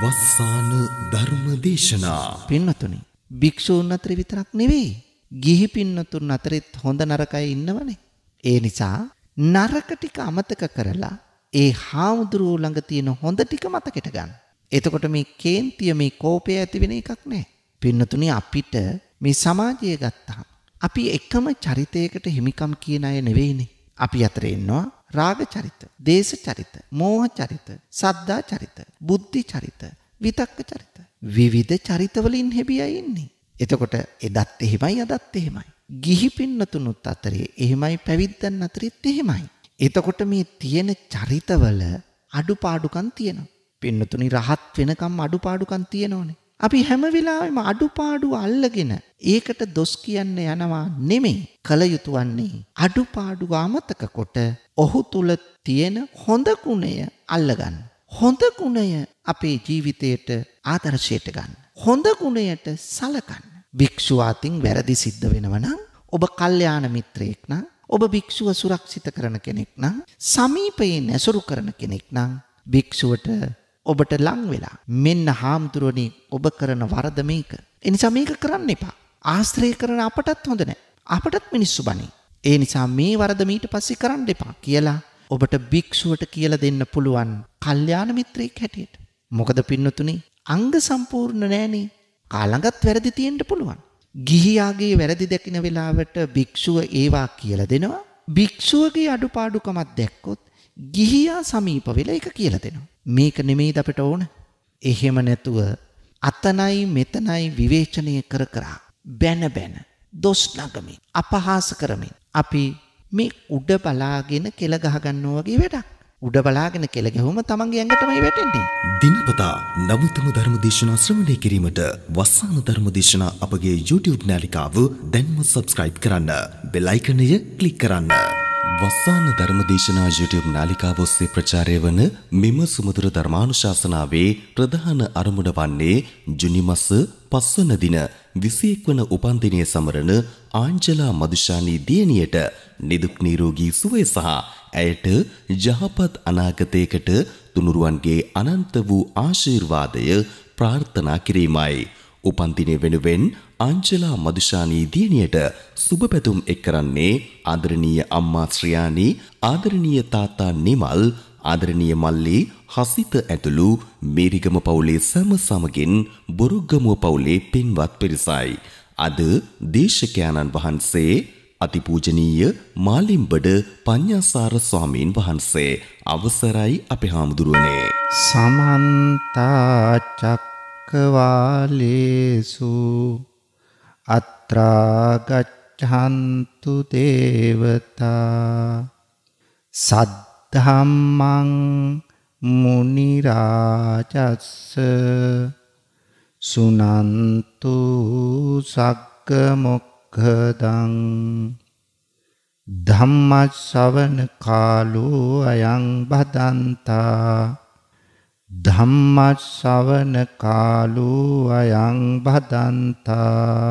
වස්සාන ධර්ම දේශනා පින්නතුනි භික්ෂූන් අතර විතරක් නෙවෙයි ගිහි පින්නතුන් අතරෙත් හොඳ නරකයි ඉන්නවනේ ඒ නිසා නරක ටික අමතක කරලා ඒ හාමුදුරුවෝ ළඟ තියෙන හොඳ ටික මතකෙට ගන්න. එතකොට මේ කේන්තිය මේ කෝපය ඇති වෙන එකක් නෑ. පින්නතුනි අපිට මේ සමාජය ගත්තාම අපි එකම චරිතයකට හිමිකම් කියන අය නෙවෙයිනේ. අපි අතර ඉන්නවා රාග චරිත, දේශ චරිත, මෝහ චරිත, සද්දා චරිත, බුද්ධි චරිත, විතක්ක චරිත. විවිධ චරිතවලින් හැබියයි ඉන්නේ. එතකොට එදත් එහෙමයි අදත් එහෙමයි. ගිහි පින්නතුනුත් අතරේ එහෙමයි පැවිද්දන් අතරෙත් එහෙමයි. එතකොට මේ තියෙන චරිතවල අඩුපාඩුකම් තියෙනවා. පින්නතුනි රහත් වෙනකම් අඩුපාඩුකම් තියෙනෝනේ. අපි හැම වෙලාවෙම අඩුපාඩු අල්ලගෙන ඒකට දොස් කියන්න යනවා නෙමෙයි කල යුතු වන්නේ අඩුපාඩු අමතක කොට ඔහු තුල තියෙන හොඳ ගුණය අල්ලගන්න හොඳ ගුණය අපේ ජීවිතයට ආදර්ශයට ගන්න හොඳ ගුණයට සලකන්න භික්ෂුව අතින් වැරදි සිද්ධ වෙනවා නම් ඔබ කල්යාණ මිත්‍රයෙක් නම් ඔබ භික්ෂුව සුරක්ෂිත කරන කෙනෙක් නම් සමීපයේ නැසුරු කරන කෙනෙක් නම් භික්ෂුවට ඔබට ලං වෙලා මෙන්න හාමුදුරුවනේ ඔබ කරන වරද මේක. එනිසා මේක කරන්න එපා. ආශ්‍රය කරන අපටත් හොඳ නෑ. අපටත් මිනිස්සු බණේ. ඒ නිසා මේ වරද මීට පස්සේ කරන්න එපා කියලා ඔබට භික්ෂුවට කියලා දෙන්න පුළුවන් කල්යාණ මිත්‍රයෙක් හැටියට. මොකද පින්නතුනේ අංග සම්පූර්ණ නෑනේ. කාලඟත් වැරදි තියෙන්න පුළුවන්. ගිහියාගේ වැරදි දැකින වෙලාවට භික්ෂුව ඒවා කියලා දෙනවා. භික්ෂුවගේ අඩුපාඩුකමක් දැක්කොත් ගිහියා සමීප වෙලා ඒක කියලා දෙනවා. මේක නෙමෙයිද අපිට ඕන? එහෙම නැතුව අතනයි මෙතනයි විවේචනය කර කර බැන බැන දොස් නගමින් අපහාස කරමින් අපි මේ උඩ බලාගෙන කෙල ගහ ගන්නවා වගේ වැඩක්. උඩ බලාගෙන කෙල ගැහුම තමන්ගේ ඇඟට තමයි වැටෙන්නේ. දිනපතා නවතම ධර්ම දේශනා ශ්‍රවණය කිරීමට වස්සාන ධර්ම දේශනා අපගේ YouTube නාලිකාව දැන්ම subscribe කරන්න. බෙල් icon එක ක්ලික් කරන්න. වස්සාන ධර්මදේශනා YouTube නාලිකාව ඔස්සේ ප්‍රචාරය වන මෙම සුමధుර ධර්මානුශාසනාවේ ප්‍රධාන අරමුණ වන්නේ ජුනි මස 5 වන දින 21 වන උපන්දිනය සමරන ආංජලා මදුෂානි දියණියට නිදුක් නිරෝගී සුවය සහ ඇයට යහපත් අනාගතයකට තුනුරුවන්ගේ අනන්ත වූ ආශිර්වාදය ප්‍රාර්ථනා කිරීමයි. උපන්දිනය වෙනුවෙන් අංජලා මදුෂානී දියණියට සුබ පැතුම් එක් කරන්නේ ආදරණීය අම්මා ශ්‍රියානී ආදරණීය තාත්තා නිමල් ආදරණීය මල්ලි හසිත ඇතුළු මේරිගම පවුලේ සම සමගින් බොරුගමුව පවුලේ පින්වත් පිරිසයි අද දේශකයාණන් වහන්සේ අතිපූජනීය මාලිම්බඩ පඤ්ඤාසාර ස්වාමීන් වහන්සේ අවසරයි අපේ හාමුදුරුවනේ සමන්තා චක්කවාලේසු අත්‍රාගච්ඡන්තු දේවතා සද්ධම්මං මුනි රාජස්ස සුනන්තු සග්ග මොක්ඛදං ධම්ම ශ්‍රවණ කාලෝ අයං බදන්තා ධම්ම ශ්‍රවණ කාලෝ අයං බදන්තා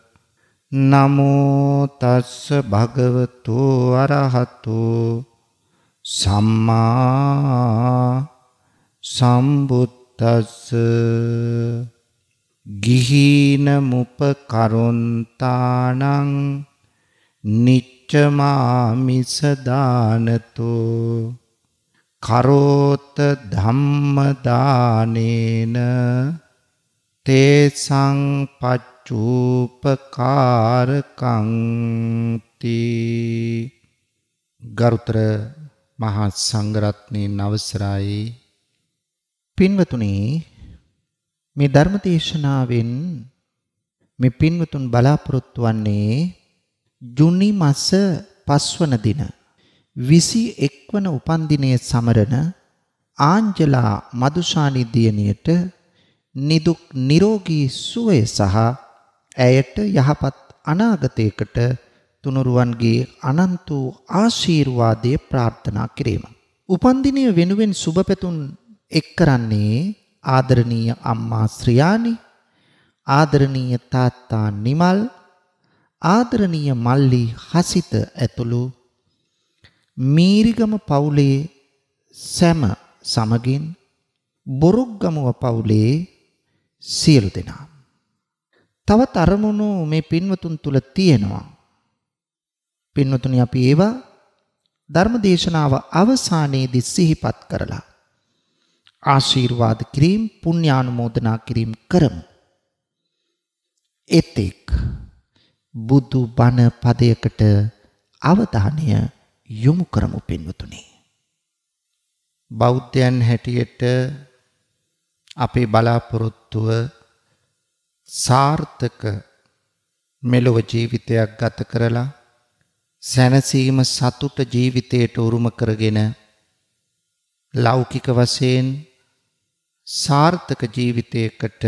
නමෝ තස්ස භගවතු අරහතු සම්මා සම්බුද්දස්ස ගිහීන මුපකරොන්තානං නිච්චමාමිස දානතෝ කරෝත ධම්ම දානේන තේසං පච්ච චූපකාරකංති ගරුතර මහා සංඝරත්නයේ නවසරයි පින්වතුනි මේ ධර්ම දේශනාවෙන් මේ පින්වතුන් බලාපොරොත්තු වන්නේ ජුනි මාස 5 වන දින 21 වන උපන්දිනයේ සමරන ආංජලා මදුෂානි දියණියට නිදුක් නිරෝගී සුවය සහ ඇයට යහපත් අනාගතයකට තුනුරුවන්ගේ අනන්ත වූ ආශිර්වාදයේ ප්‍රාර්ථනා කිරීම. උපන්දිනය වෙනුවෙන් සුබපැතුම් එක් කරන්නේ ආදරණීය අම්මා ශ්‍රියානි, ආදරණීය තාත්තා නිමල්, ආදරණීය මල්ලි හසිත ඇතුළු මීරිගම පවුලේ සැම සමගින් බොරුක්ගමුව පවුලේ සියලු දෙනා තවත් අරමුණු මේ පින්වතුන් තුල තියෙනවා. පින්වතුනි අපි ඒවා ධර්ම දේශනාව අවසානයේදී සිහිපත් කරලා ආශිර්වාද කිරීම පුණ්‍යානුමෝදනා කිරීම කරමු. එතෙක් බුදු බණ පදයකට අවධානය යොමු කරමු පින්වතුනි. බෞද්ධයන් හැටියට අපේ බලාපොරොත්තුව සාර්ථක මෙලොව ජීවිතයක් ගත කරලා සැනසීම සතුට ජීවිතයට උරුම කරගෙන ලෞකික වශයෙන් සාර්ථක ජීවිතයකට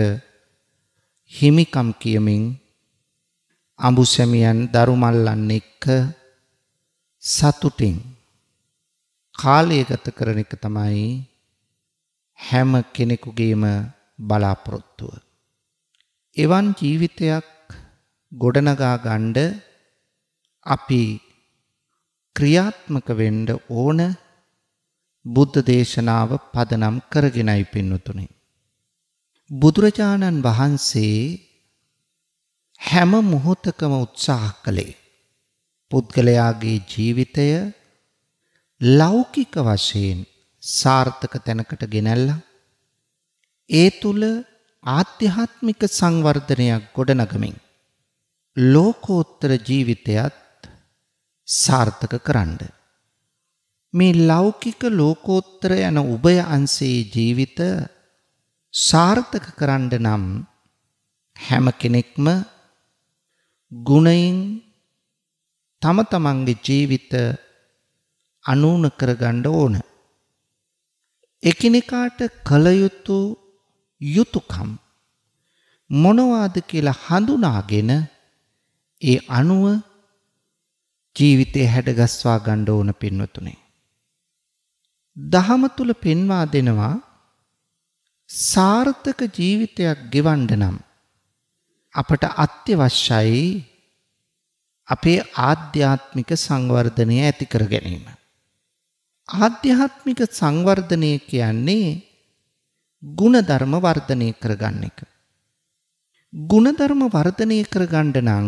හිමිකම් කියමින් අඹුසැමියන් දරුමල්ලන් එක්ක සතුටින් කාලය ගත කරන එක තමයි හැම කෙනෙකුගේම බලාපොරොත්තුව. එවන් ජීවිතයක් ගොඩනගා ගණ්ඩ අපි ක්‍රියාත්මක වෙන්ඩ ඕන බුද්ධ දේශනාව පදනම් කරගෙනයි පින්නුතුනේ. බුදුරජාණන් වහන්සේ හැම මොහොතකම උත්සාහ කළේ පුද්ගලයාගේ ජීවිතය ලෞකික වශයෙන් සාර්ථක තැනකට ගෙනැල්ලා ඒ තුළ ආධ්‍යාත්මික සංවර්ධනයක් ගොඩනගමින් ලෝකෝත්තර ජීවිතයත් සාර්ථක කරන්න. මේ ලෞකික ලෝකෝත්තර යන උභය අන්සේ ජීවිත සාර්ථක කරන්න නම් හැම කෙනෙක්ම ගුණයින් තම තමන්ගේ ජීවිත අනුන කරගන්න ඕන. එකිනෙකාට කලයුතු යුතුයකම් මොනවාද කියලා හඳුනාගෙන ඒ අනුව ජීවිතේ හැඩගස්වා ගන්න ඕන පින්වතුනේ. දහම තුල පෙන්වා දෙනවා සාර්ථක ජීවිතයක් ගෙවන්න නම් අපට අත්‍යවශ්‍යයි අපේ ආධ්‍යාත්මික සංවර්ධනය ඇති කර ගැනීම. ආධ්‍යාත්මික සංවර්ධනය කියන්නේ ಗುಣධර්ම වර්ධනය කරගන්න එක. ಗುಣධර්ම වර්ධනය කරගන්න නම්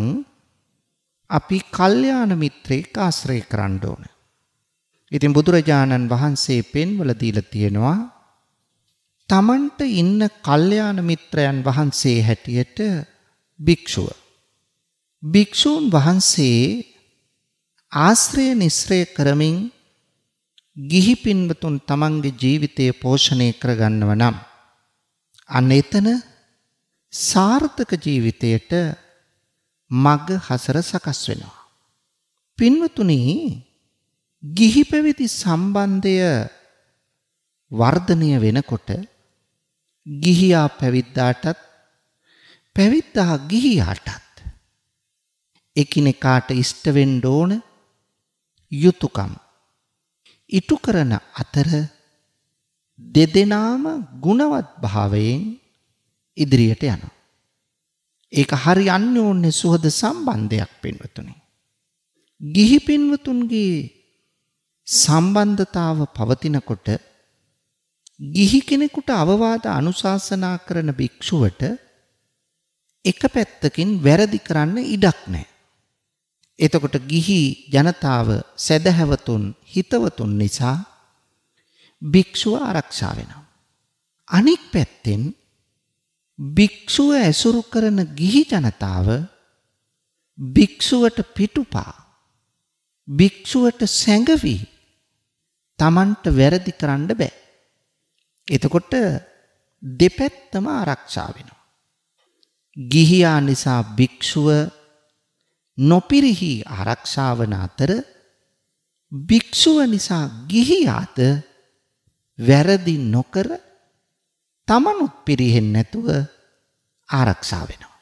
අපි කල්යාණ මිත්‍රෙක් ආශ්‍රය කරන්න ඕන. ඉතින් බුදුරජාණන් වහන්සේ පෙන්වල දීලා තියෙනවා තමන්ට ඉන්න කල්යාණ මිත්‍රයන් වහන්සේ හැටියට භික්ෂුව. භික්ෂූන් වහන්සේ ආශ්‍රය නිස්්‍රය කරමින් ගිහි පින්වතුන් තමන්ගේ ජීවිතය පෝෂණය කරගන්නව නම්. අන්න එතන සාර්ථක ජීවිතයට මග හසර සකස් වෙනවා. පින්වතුනි ගිහි පැවිදි සම්බන්ධය වර්ධනය වෙනකොට ගිහියා පැවිද්දාටත් පැවිද්දා ගිහියාටත් එකිනෙකාට ඉෂ්ට වෙන්න ඕන යුතුයකම් ඉටු කරන අතර දෙදෙනාම ගුණවත් භාවයෙන් ඉදිරියට යනවා. ඒක හරි අන්‍යෝන්‍ය සුහද සම්බන්ධයක් පින්වතුනි. ගිහි පින්වතුන්ගේ සම්බන්ධතාව පවතිනකොට ගිහි කෙනෙකුට අවවාද අනුශාසනා කරන භික්ෂුවට එක පැත්තකින් වැරදි කරන්න ඉඩක් නැහැ. එතකොට ගිහි ජනතාව සැදැහැවතුන් හිතවතුන් නිසා භික්ෂුව ආරක්ෂා වෙනවා. අනික් පැත්තෙන් භික්ෂුව ඇසුරු කරන ගිහි ජනතාව භික්ෂුවට පිටුපා භික්ෂුවට සැඟවි තමන්ට වැරදි කරන්න බෑ. එතකොට දෙපැත්තම ආරක්ෂා වෙනවා. ගිහියා නිසා භික්ෂුව නොපිරිහි ආරක්ෂාවන අතර භික්ෂුව නිසා ගිහියාත වැරදි නොකර තමනුත් පිරිහෙන්නේ නැතුව ආරක්ෂා වෙනවා.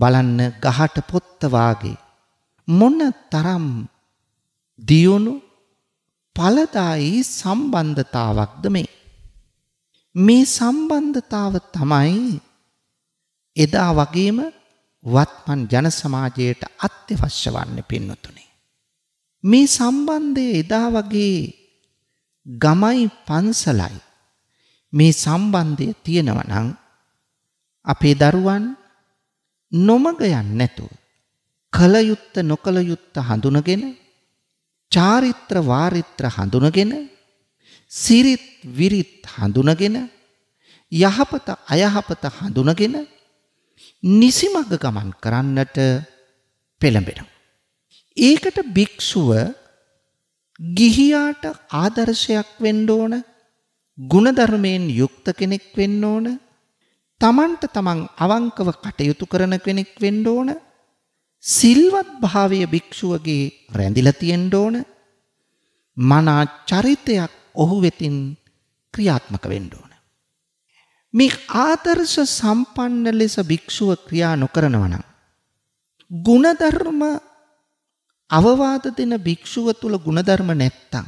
බලන්න ගහට පොත්ත වාගේ මොන තරම් දියුණු ඵලදායි සම්බන්ධතාවක්ද මේ. මේ සම්බන්ධතාව තමයි එදා වගේම වත්මන් ජන සමාජයට අත්‍යවශ්‍ය වන්නේ පින්නතුනේ. මේ සම්බන්ධය එදා වගේ ගමයි පන්සලයි මේ සම්බන්ධය තියෙනවනං අපේ දරුවන් නොමග යන්න නැතුව කලයුත්ත නොකළයුත්ත හඳුනගෙන චාරිත්‍ර වාරිත්‍ර හඳුනගෙන සිරිත් විරිත් හඳුනගෙන යහපත අයහපත හඳුනගෙන නිසිමග ගමන් කරන්නට පෙළඹෙන. ඒකට භික්‍ෂුව ගිහියාට ආදර්ශයක් වෙන්න ඕන ಗುಣධර්මයෙන් යුක්ත කෙනෙක් වෙන්න ඕන තමන්ට තමන් අවංකව කටයුතු කරන කෙනෙක් වෙන්න ඕන සිල්වත් භාවය භික්ෂුවගේ රැඳිලා තියෙන්න ඕන මනා චරිතයක් ඔහු වෙතින් ක්‍රියාත්මක වෙන්න ඕන මේ ආදර්ශ සම්පන්න ලෙස භික්ෂුව ක්‍රියා නොකරනවා නම් ಗುಣධර්ම අවවාද දෙන භික්ෂුව තුළ ගුණධර්ම නැත්තං.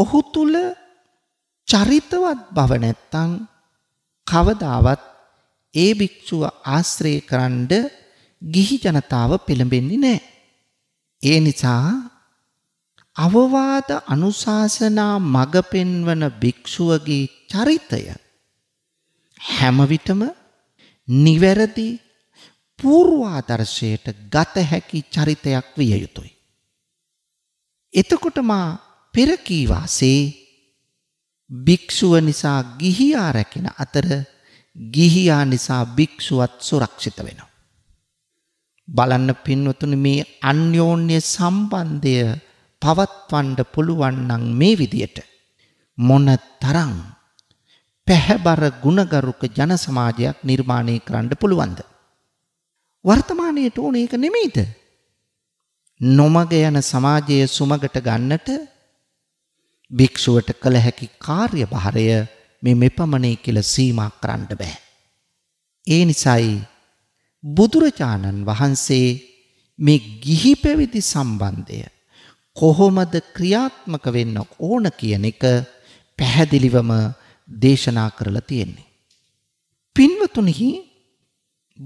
ඔහු තුළ චරිතවත් බව නැත්තං කවදාවත් ඒ භික්ෂුව ආශ්‍රය කරන්ඩ ගිහි ජනතාව පෙළඹෙන්නේ නෑ. ඒ නිසා අවවාද අනුශාසනා මඟ පෙන්වන භික්ෂුවගේ චරිතය හැමවිටම නිවැරදි පූර්වාදර්ශයට ගත හැකි චරිතයක් විය යුතුයි. එතකොට මා පෙර කීවාසේ භික්ෂුව නිසා ගිහියා රැකෙන අතර ගිහියා නිසා භික්ෂුවත් සුරක්ෂිත වෙනවා. බලන්න පින්වතුනි මේ අන්‍යෝන්‍ය සම්බන්ධය පවත්වන්න පුළුවන් නම් මේ විදියට මොන තරම් පැහැබර ගුණගරුක ජන සමාජයක් නිර්මාණය කරන්න පුළුවන්ද? වර්තමානයට ඕන එක නෙමෙයිද? නොමග යන සමාජයේ සුමගට ගන්නට භික්ෂුවට කළ හැකි කාර්යභාරය මේ මෙපමණයි කියලා සීමා කරන්න බෑ. ඒ නිසායි බුදුරජාණන් වහන්සේ මේ ගිහි පැවිදි සම්බන්ධය කොහොමද ක්‍රියාත්මක වෙන්න ඕන කියන එක පැහැදිලිවම දේශනා කරලා තියෙන්නේ. පින්වතුනි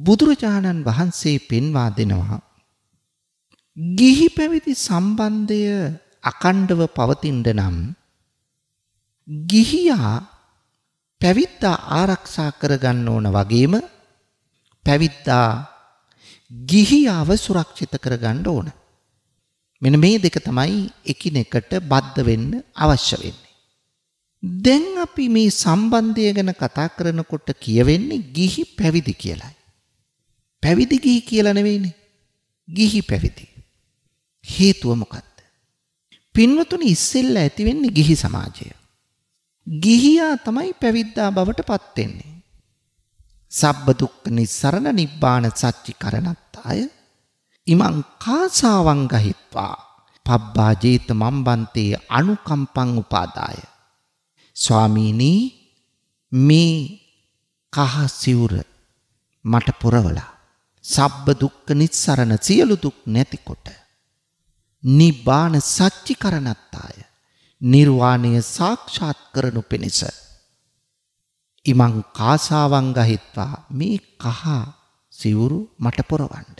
බුදුරජාණන් වහන්සේ පෙන්වා දෙනවා. ගිහි පැවිදි සම්බන්ධය අකණ්ඩව පවතින්ට නම් ගිහියා පැවිත්තා ආරක්ෂා කරගන්න ඕන වගේම පැවිත්තා ගිහියාව සුරක්ෂිත කරගන්න ඕන. මෙන මේ දෙක තමයි එකිනෙකට බද්ධ වෙන්න අවශ්‍ය වෙන්නේ. දැන් අපි මේ සම්බන්ධය ගැන කතා කරනකොට කියවෙන්නේ ගිහි පැවිදි කියලයි. පැවිදි ගිහි කියලා නෙවෙයිනේ. ගිහි පැවිදි. හේතුව මොකක්ද? පින්වතුනි ඉස්සෙල්ලා ඇති වෙන්නේ ගිහි සමාජය. ගිහියා තමයි පැවිද්දා බවට පත් වෙන්නේ. සබ්බ දුක්ඛ නිස්සරණ නිබ්බාන සච්චිකරණත්තාය ඉමං කාසාවං ගහිත්වා පබ්බා ජේත මම්බන්තේ අනුකම්පං උපාදාය ස්වාමීනි මේ කහ සිවුර මට පුරවලා සබ්බ දුක්ඛ නිස්සරණ සියලු දුක් නැතිකොට නිබ්බාන සච්චි කරණත්තාය නිර්වාණය සාක්ෂාත් කරනු පිණිස ඉමං කාසාවංගහිත්වා මේ කහ සිවුරු මට පොරවන්න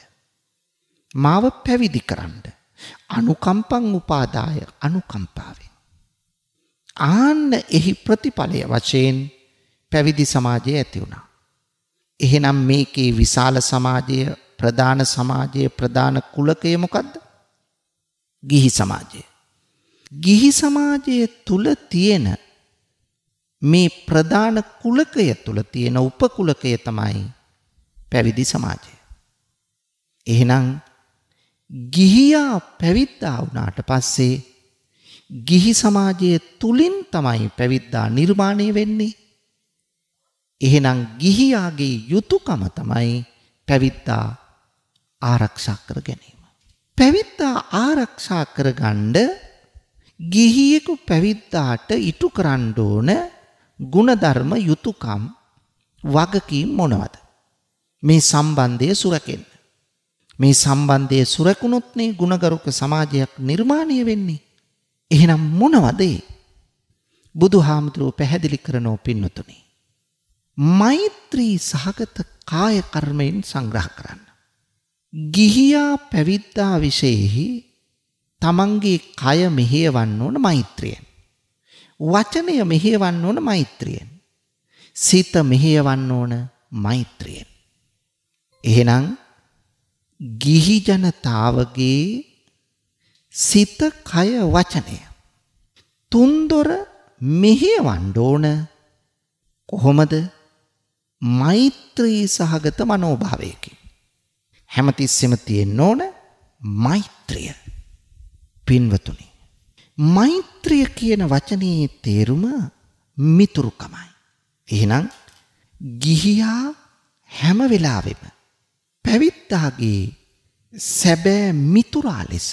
මාව පැවිදි කරන්න අනුකම්පං උපාදාය අනුකම්පාවෙන් ආන්න එහි ප්‍රතිඵලය වශයෙන් පැවිදි සමාජය ඇති වුණා එහෙනම් මේකේ විශාල සමාජය ප්‍රධාන සමාජයේ ප්‍රධාන කුලකය මොකද්ද? ගිහි සමාජය. ගිහි සමාජයේ තුල තියෙන මේ ප්‍රධාන කුලකය තුල තියෙන උපකුලකය තමයි පැවිදි සමාජය. එහෙනම් ගිහියා පැවිද්දා වුණාට පස්සේ ගිහි සමාජයේ තුලින් තමයි පැවිද්දා නිර්මාණය වෙන්නේ. එහෙනම් ගිහියාගේ යුතුයකම තමයි පැවිද්දා ආරක්ෂා කර ගැනීම. පැවිද්දා ආරක්ෂා කරගන්න ගිහියෙකු පැවිද්දාට ඉටු කරන්න ඕන ಗುಣධර්ම යුතුයකම් වගකීම් මොනවද? මේ සම්බන්ධය සුරකෙන්න. මේ සම්බන්ධය සුරකුණොත් නේ ಗುಣගරුක සමාජයක් නිර්මාණය වෙන්නේ. එහෙනම් මොනවද ඒ? බුදුහාමුදුරුව පැහැදිලි කරනෝ පින්නතුනේ. මෛත්‍රී සහගත කාය කර්මයෙන් සංග්‍රහ කරන්න. ගිහියා පැවිද්දා විශේෂෙහි තමන්ගේ කය මෙහෙවන්න ඕන මෛත්‍රියෙන්. වචනය මෙහෙවන්න ඕන මෛත්‍රියෙන්. සිත මෙහෙවන්න ඕන මෛත්‍රියෙන්. එහෙනම් ගිහි ජනතාවගේ සිත කය වචනය තුන්දොර මෙහෙවන්න ඕන කොහොමද මෛත්‍රී සහගත මනෝභාවයකින්. හැමතිස්සෙම තියෙන්න ඕන මෛත්‍රිය. පින්වතුනි. මෛත්‍රිය කියන වචනේ තේරුම මිතුරුකමයි. එහෙනම් ගිහියා හැම වෙලාවෙම පැවිද්දාගේ සැබෑ මිතුරා ලෙස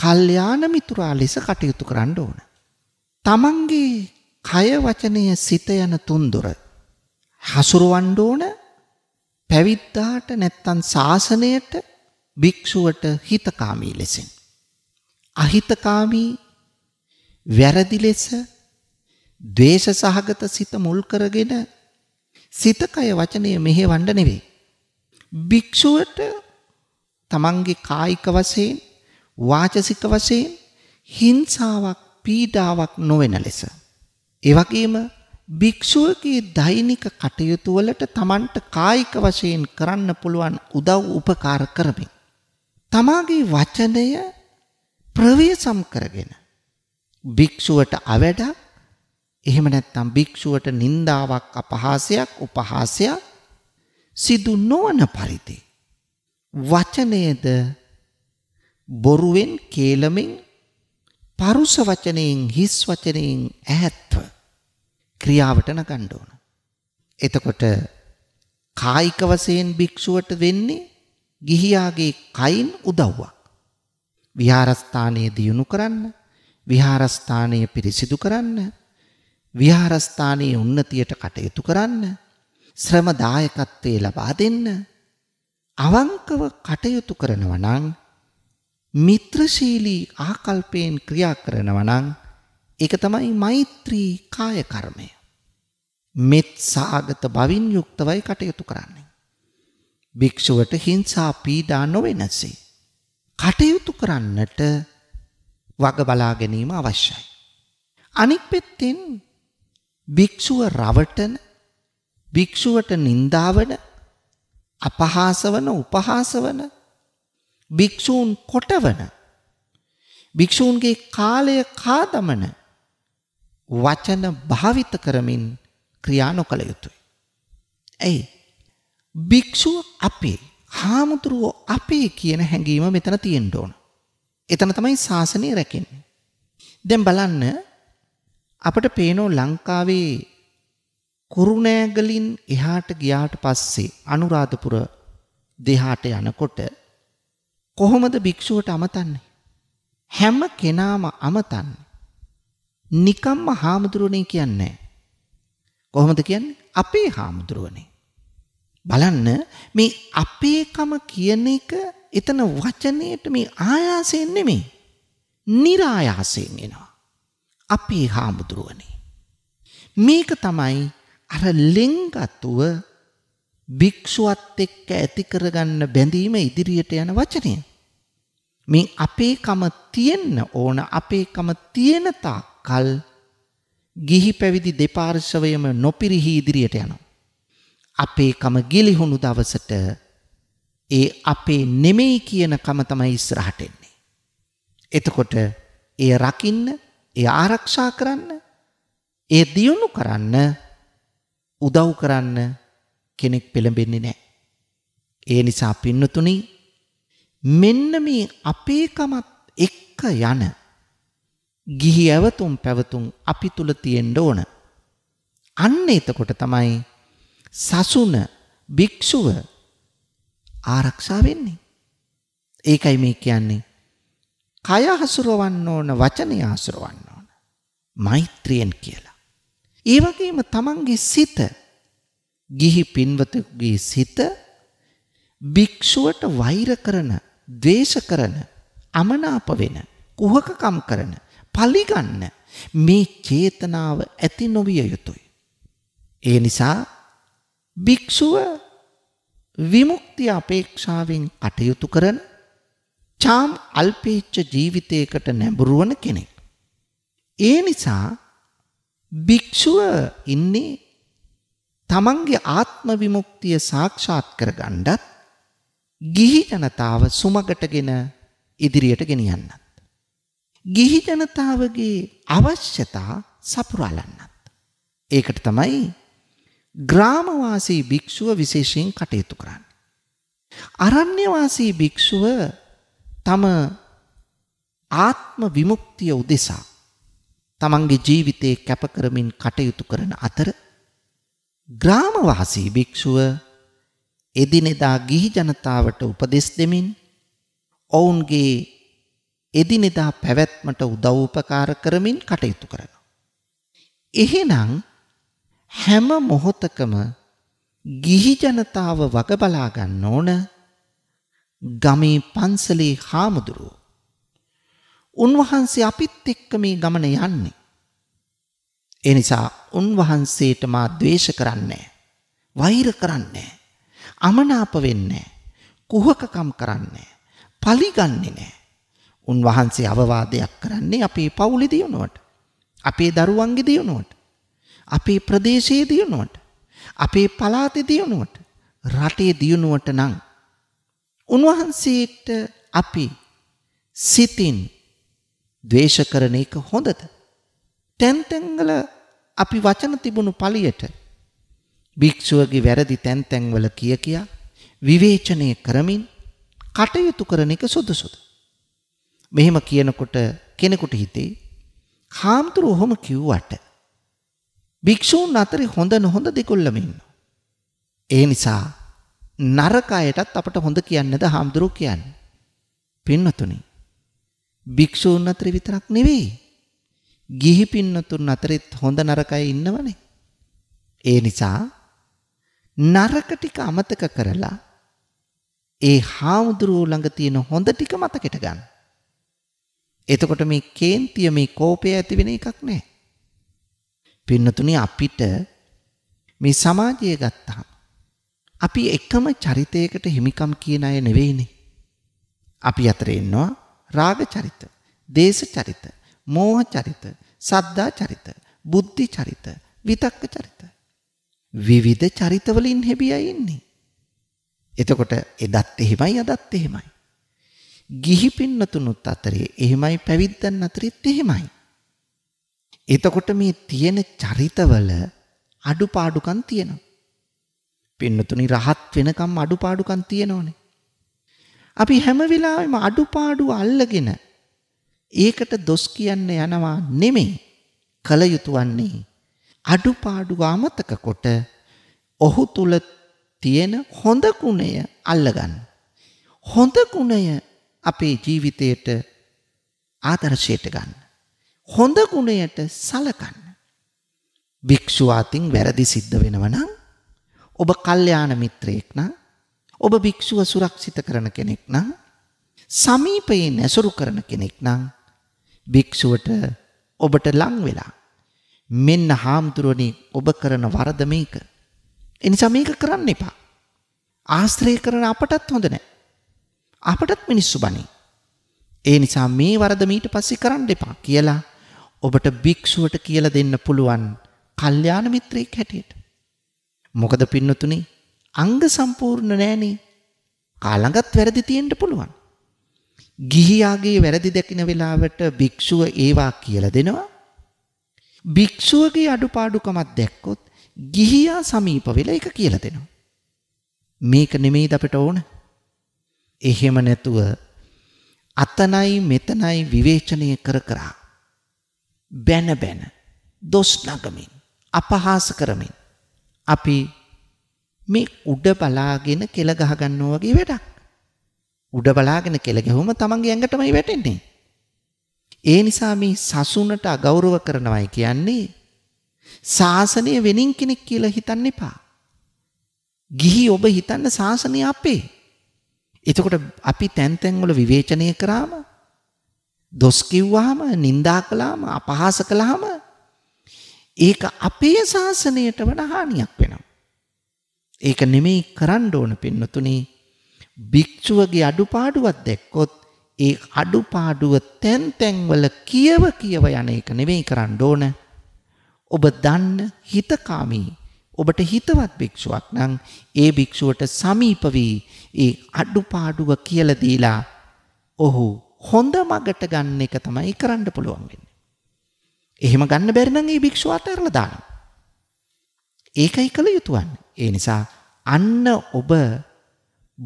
කල්යාණ මිතුරා ලෙස කටයුතු කරන්න ඕන. තමන්ගේ කය වචනය සිත යන තුන්දොර හසුරවන්න ඕන පැවිද්දාට නැත්තන් ශාසනයට භික්ෂුවට හිතකාමී ලෙසින්. අහිතකාමී වැරදි ලෙස දේශ සහගත සිත මුල් කරගෙන සිතකය වචනය මෙහෙ වඩ නෙවේ. භික්‍ෂුවට තමන්ගේ කායික වසයෙන් වාචසික වසයෙන් හිංසාවක් පීඩාවක් නොවෙන ලෙස. එවගේම භික්ෂුවගේ දෛනික කටයුතු වලට Tamanට කායික වශයෙන් කරන්න පුළුවන් උදව් උපකාර කරමින් තමාගේ වචනය ප්‍රවේසම් කරගෙන භික්ෂුවට අවැඩක් එහෙම නැත්නම් භික්ෂුවට නින්දාවක් අපහාසයක් උපහාසයක් සිදු නොවන පරිදි වචනයේද බොරුවෙන් කේලමින් පරුස වචනයෙන් හිස් වචනයෙන් ඈත්ව ක්‍රියාවට නගන්න ඕන. එතකොට කායික වශයෙන් භික්ෂුවට වෙන්නේ ගිහියාගේ කයින් උදව්වක්. විහාරස්ථානයේ දියුණු කරන්න, විහාරස්ථානය පිරිසිදු කරන්න, විහාරස්ථානයේ උන්නතියට කටයුතු කරන්න, ශ්‍රම දායකත්වයේ ලබා දෙන්න, අවංකව කටයුතු කරනවා නම් මිත්‍රශීලී ආකල්පයෙන් ක්‍රියා කරනවා නම් ඒක තමයි මෛත්‍රී කාය කර්මය. මෙත් සාගත බවින් යුක්තවයි කටයුතු කරන්නේ. භික්ෂුවට හිංසා පීඩා නොවෙනසේ. කටයුතු කරන්නට වග බලා ගැනීම අවශ්‍යයි. අනික් පෙත්තෙන් භික්ෂුව රවටන භික්ෂුවට නින්දාවන අපහාසවන උපහාසවන භික්ෂූන් කොටවන භික්ෂූන්ගේ කාලය කාදමන වචන භාවිත කරමින් ක්‍රියා නොකළ යුතුයි. ඇයි? භික්ෂුව අපේ හාමුදුරුවෝ අපේ කියන හැඟීම මෙතන තියෙන්න ඕන. එතන තමයි ශාසනය රැකෙන්නේ. දැන් බලන්න අපට පේනෝ ලංකාවේ කුරුණෑගලින් එහාට ගියාට පස්සේ අනුරාධපුර දෙහාට යනකොට කොහොමද භික්ෂුවට අමතන්නේ? හැම කෙනාම අමතන්නේ නිකම්ම හාමුදුරුවනේ කියන්නේ. කොහොමද කියන්නේ? අපේ හාමුදුරුවනේ. බලන්න මේ අපේකම කියන එක එතන වචනයට මේ ආයාසයෙන් නෙමෙයි. નિરાයාසයෙන් එනවා. අපේ හාමුදුරුවනේ. මේක තමයි අර ලෙන්ගත්ව භික්ෂුවත් එක්ක ඇති කරගන්න බැඳීම ඉදිරියට යන වචනය. මේ අපේකම තියෙන්න ඕන අපේකම තියෙන තාක් කල් ගිහි පැවිදි දෙපාර්ශවයම නොපිරිහි ඉදිරියට යනවා. අපේ කම ගිලිහුණු දවසට ඒ අපේ නෙමෙයි කියන කම තමයි ඉස්සරහට එන්නේ. එතකොට ඒ රකින්න, ඒ ආරක්ෂා කරන්න, ඒ දියුණු කරන්න උදව් කරන්න කෙනෙක් පෙළඹෙන්නේ නැහැ. ඒ නිසා පින්නතුනි මෙන්න මේ අපේකමත් එක්ක යන ගිහි ඇවතුම් පැවතුම් අපි තුල තියෙන්න ඕන. අන්න එතකොට තමයි සසුන භික්ෂුව ආරක්ෂා වෙන්නේ. ඒකයි මේ කියන්නේ. කය හසුරවන්න ඕන, වචනය හසුරවන්න ඕන. මෛත්‍රියෙන් කියලා. ඒ වගේම තමන්ගේ සිත ගිහි පින්වතෙකුගේ සිත භික්ෂුවට වෛර කරන, ද්වේෂ කරන, අමනාප වෙන, කුහකකම් කරන පලිගන්න මේ චේතනාව ඇති නොවිය යුතුයි. ඒ නිසා භික්ෂුව විමුක්ති අපේක්ෂාවෙන් කටයුතු කරන චාම් අල්පේච්ච ජීවිතයකට නැඹුරුවන කෙනෙක්. ඒ නිසා භික්ෂුව ඉන්නේ තමන්ගේ ආත්ම විමුක්තිය සාක්ෂාත් කරගන්නත් ගිහි ජනතාව සුමකටගෙන ඉදිරියට ගෙනියන්නත්. ගිහි ජනතාවගේ අවශ්‍යතා සපුරාලන්නත්. ඒකට තමයි ග්‍රාමවාසී භික්ෂුව විශේෂයෙන් කටයුතු කරන්න. අරණ්‍යවාසී භික්ෂුව තම ආත්ම විමුක්තිය උදෙසා තමන්ගේ ජීවිතේ කැපකරමින් කටයුතු කරන අතර ග්‍රාමවාසී භික්ෂුව එදිනෙදා ගිහි ජනතාවට උපදෙස් දෙමින් ඔවුන්ගේ එදිනෙදා පැවැත්මට උදව් උපකාර කරමින් කටයුතු කරනවා. එහෙනම් හැම මොහොතකම ගිහි ජනතාව වග බලා ගන්න ඕන ගමේ පන්සලේ හාමුදුරුවෝ. උන්වහන්සේ අපිත් එක්ක මේ ගමන යන්නේ. ඒ නිසා උන්වහන්සේට මා ද්වේෂ කරන්නේ වෛර කරන්නේ අමනාප වෙන්නේ කුහකකම් කරන්නේ පලිගන්නේ නැහැ. උන්වහන්සේ අවවාදයක් කරන්නේ අපේ පවුලේ දියුණුවට. අපේ දරුවන්ගේ දියුණුවට. අපේ ප්‍රදේශයේ දියුණුවට. අපේ පළාතේ දියුණුවට. රටේ දියුණුවට නම් උන්වහන්සේට අපි සිතින් ද්වේෂ කරන එක හොඳද? තැන් තැන්වල අපි වචන තිබුණු පළියට භික්ෂුවගේ වැරදි තැන් තැන්වල කිය කියා විවේචනය කරමින් කටයුතු කරන එක සුදුසුද? මෙහෙම කියනකොට කෙනෙකුට හිතේ හාමුදුරුවෝ ඔහොම කිව්වට භික්ෂූන් අතරේ හොඳ නොහොඳ දෙකොල්ලම ඉන්නවා. ඒ නිසා නරක අයටත් අපට හොඳ කියන්නද හාමුදුරුවෝ කියන්නේ. පින්නතුනි භික්ෂූන් අතරේ විතරක් නෙවෙයි. ගිහි පින්නතුන් අතරෙත් හොඳ නරකය ඉන්නවනේ. ඒ නිසා නරක ටික අමතක කරලා ඒ හාමුදුරුවෝ ළඟ තියෙන හොඳ ටික මතකෙට ගන්න. එතකොට මේ කේන්තිය මේ කෝපය ඇති වෙන එකක් නෑ. පින්නතුනි අපිට මේ සමාජය ගත්තා. අපි එකම චරිතයකට හිමිකම් කියන අය නෙවෙයිනේ. අපි අතර ඉන්නවා රාග චරිත, දේශ චරිත, මෝහ චරිත, සද්දා චරිත, බුද්ධි චරිත, විතක්ක චරිත. විවිධ චරිතවලින් හැබියයි ඉන්නේ. එතකොට එදත් එහෙමයි අදත් එහෙමයි. ගිහි පින්නතුනුත් අතරේ එහෙමයි පැවිද්දන් අතරෙත් එහෙමයි. එතකොට මේ තියෙන චරිතවල අඩුපාඩුකම් තියෙනවා. පින්නතුනි රහත් වෙනකම් අඩුපාඩුකම් තියෙනෝනේ. අපි හැම වෙලාවෙම අඩුපාඩු අල්ලගෙන ඒකට දොස් කියන්න යනවා නෙමෙයි. කල යුතුයන්නේ අඩුපාඩු අමතක කොට ඔහු තුල තියෙන හොඳ ගුණය අල්ලගන්න. හොඳ ගුණය අපේ ජීවිතයට ආදර්ශයට ගන්න. හොඳ ගුණයට සලකන්න. භික්ෂුවාතින් වැරදි සිද්ධ වෙනවනම් ඔබ කල්්‍යයාන මිත්‍රයෙක් නම් ඔබ භික්ෂුව සුරක්ෂිත කරන කෙනෙක් නම් සමීපයේ නැසුරු කරන කෙනෙක් නම් භික්ෂුවට ඔබට ලං වෙලා මෙන්න හාමුදුරුවනි ඔබ කරන වරද මේක. එනිසා මේක කරන්න එපා. ආශ්‍රය කරන අපටත් හොඳ නෑ. අපටත් මිනිස්සු බණි. ඒ නිසා මේ වරද මීට පස්සේ කරන්න එපා කියලා ඔබට භික්ෂුවට කියලා දෙන්න පුළුවන් කල්යාණ මිත්‍රයෙක් හැටියට. මොකද පින්නතුනේ අංග සම්පූර්ණ නෑනේ. කාලඟත් වැරදි තියෙන්න පුළුවන්. ගිහියාගේ වැරදි දැකින වෙලාවට භික්ෂුව ඒවා කියලා දෙනවා. භික්ෂුවගේ අඩුපාඩුකමක් දැක්කොත් ගිහියා සමීප වෙලා ඒක කියලා දෙනවා. මේක නෙමෙයිද අපිට ඕන? එහෙම නැතුව අතනයි මෙතනයි විවේචනය කර කරා බැන බැන දොස් නගමින් අපහාස කරමින් අපි මේ උඩ බලාගෙන කෙල ගහ ගන්නවා වගේ වැඩක්. උඩ බලාගෙන කෙල ගැහුවම තමන්ගේ ඇඟටමයි වැටෙන්නේ. ඒ නිසා මේ සසුනට අගෞරව කරනවයි කියන්නේ සාසනය වෙනින් කෙනෙක් කියලා හිතන්න එපා. ගිහි ඔබ හිතන්න සාසනය අපේ. එතකොට අපි තැන් තැන් වල විවේචනය කරාම දොස් කිව්වාම නිඳා කළාම අපහාස කළාම ඒක අපේ ශාසනයට වඩා හානියක් වෙනවා. ඒක නෙමෙයි කරන්න ඕන පින්නතුනේ. භික්ෂුවගේ අඩුපාඩුවක් දැක්කොත් ඒ අඩුපාඩුව තැන් තැන්වල කියව කියව යන එක නෙමෙයි කරන්න ඕන. ඔබ දන්න හිතකාමී ඔබට හිතවත් භික්ෂුවක් නම් ඒ භික්ෂුවට සමීප වී ඒ අඩුපාඩුව කියලා දීලා ඔහු හොඳ මගට ගන්න එක තමයි කරන්න පුළුවන් වෙන්නේ. එහෙම ගන්න බැරි නම් ඒ භික්ෂුව අතහැරලා දානවා. ඒකයි කළ යුතුවන්නේ. ඒ නිසා අන්න ඔබ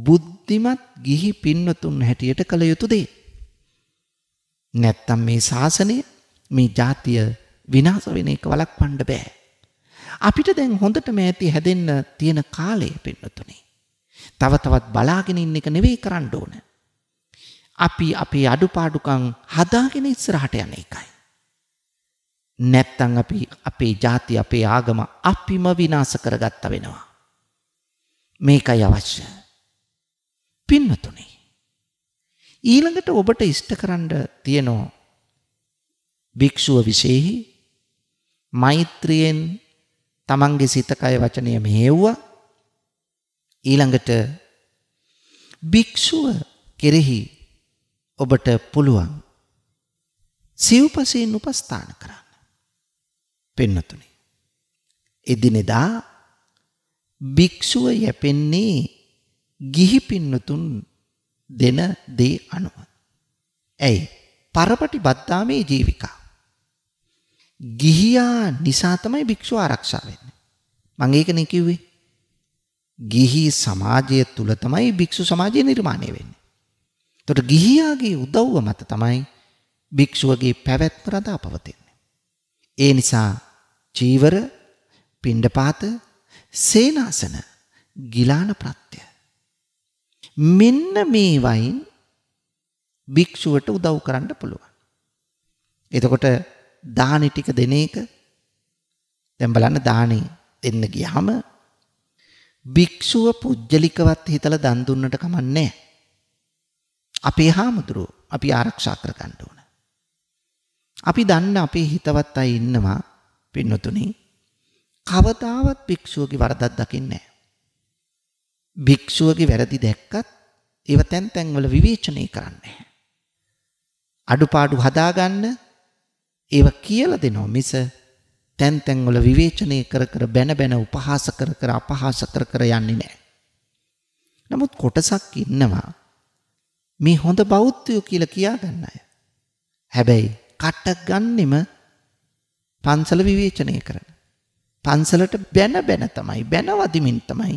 බුද්ධිමත් ගිහි පින්නතුන් හැටියට කළ යුතු දේ. නැත්තම් මේ ශාසනය මේ ජාතිය විනාශ වෙන එක වළක්වන්න බෑ. අපිට දැන් හොඳටම ඇති හැදෙන්න තියෙන කාලය පින්නතුනේ. තව තවත් බලාගෙන ඉන්න එක නෙවෙයි කරන්න ඕන. අපි අපේ අඩුපාඩුකම් හදාගෙන ඉස්සරහට යන එකයි. නැත්තං අපි අපේ ජාති අපේ ආගම අපිම විනාස කරගත්ත වෙනවා. මේකයි අවශ්‍ය. පින්නතුනේ. ඊළඟට ඔබට ඉෂ්ට කරන්න තියෙනෝ භික්ෂුව විශේෂෙහි මෛත්‍රියෙන් තමන්ගේ සිත කය වචනය මෙහෙව්වා ඊළඟට භික්ෂුව කෙරෙහි ඔබට පුළුවන් සිව්පසයෙන් උපස්ථාන කරන්න පෙන්නතුනි එදිනෙදා භික්ෂුව යැපෙන්නේ ගිහි පින්නතුන් දෙන දේ අනුව ඇයි පරපටි බත්තාමේ ජීවිකා ගිහියා නිසා තමයි භික්ෂුව ආරක්ෂා වෙන්නේ. මම ඒකනේ කිව්වේ. ගිහි සමාජය තුල තමයි භික්ෂු සමාජය නිර්මාණය වෙන්නේ. එතකොට ගිහියාගේ උදව්ව මත තමයි භික්ෂුවගේ පැවැත්ම රඳා පවතින්නේ. ඒ නිසා චීවර, පිණ්ඩපාත, සේනාසන, ගිලාන ප්‍රත්‍ය මෙන්න මේ වයින් භික්ෂුවට උදව් කරන්න පුළුවන්. එතකොට දානි ටික දෙන එක දැන් බලන්න දානි දෙන්න ගියාම භික්ෂුව පුජ්ජලිකවත් හිතලා දන් දුන්නට කමන්නේ අපේ හාමුදුරුව අපි ආරක්ෂා කර ගන්න ඕන. අපි දන්න අපේ හිතවත් අය ඉන්නවා පින්නතුනේ කවදාවත් භික්ෂුවගේ වරදක් දකින්නේ භික්ෂුවගේ වැරදි දැක්කත් ඒව තැන් තැන්වල විවේචනය කරන්නේ අඩුපාඩු හදාගන්න ඒව කියලා දෙනවා මිස තැන් තැන් වල විවේචනය කර කර බැන බැන උපහාස කර කර අපහාස කර කර යන්නේ නැහැ. නමුත් කොටසක් ඉන්නවා මේ හොඳ බෞද්ධයෝ කියලා කියා ගන්න අය. හැබැයි කට ගන්නෙම පන්සල විවේචනය කරන. පන්සලට බැන බැන තමයි බැනවදිමින් තමයි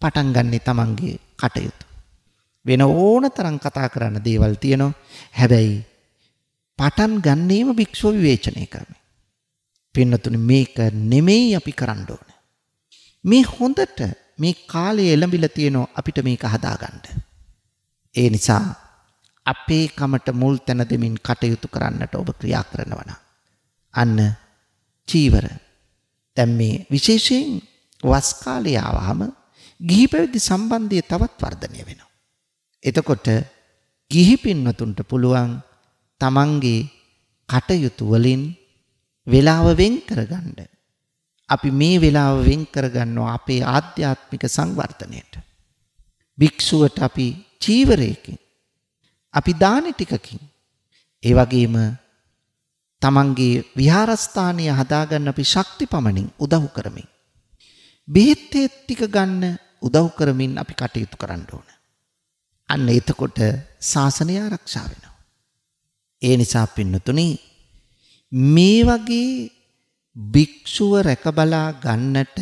පටන් ගන්නේ Tamange කටයුතු. වෙන ඕන තරම් කතා කරන්න දේවල් තියෙනවා. හැබැයි පටන් ගන්නේම භික්ෂුව විවේචනය කරමින්. පින්නතුනි මේක නෙමෙයි අපි කරන්න ඕන. මේ හොඳට මේ කාලය එළඹිලා තියෙනවා අපිට මේක හදාගන්න. ඒ නිසා අපේ කමට මුල් තැන දෙමින් කටයුතු කරන්නට ඔබ ක්‍රියා කරනවා නම් අන්න චීවර දැන් මේ විශේෂයෙන් වස් කාලය ආවහම ගිහි පැවිදි සම්බන්ධය තවත් වර්ධනය වෙනවා. එතකොට ගිහි පින්වතුන්ට පුළුවන් තමන්ගේ කටයුතු වලින් වෙලාව වෙන් කරගන්න. අපි මේ වෙලාව වෙන් කරගන්නවා අපේ ආධ්‍යාත්මික සංවර්ධනයට. භික්ෂුවට අපි චීවරයකින් අපි දාන ටිකකින් ඒ වගේම තමන්ගේ විහාරස්ථානය හදාගන්න අපි ශක්ති පමණින් උදව් කරමින් බෙහෙත් ටික ගන්න උදව් කරමින් අපි කටයුතු කරන්න ඕන. අන්න එතකොට ශාසනය ආරක්ෂා වෙනවා. ඒ නිසා පින්නතුනි මේ වගේ භික්ෂුව රැකබලා ගන්නට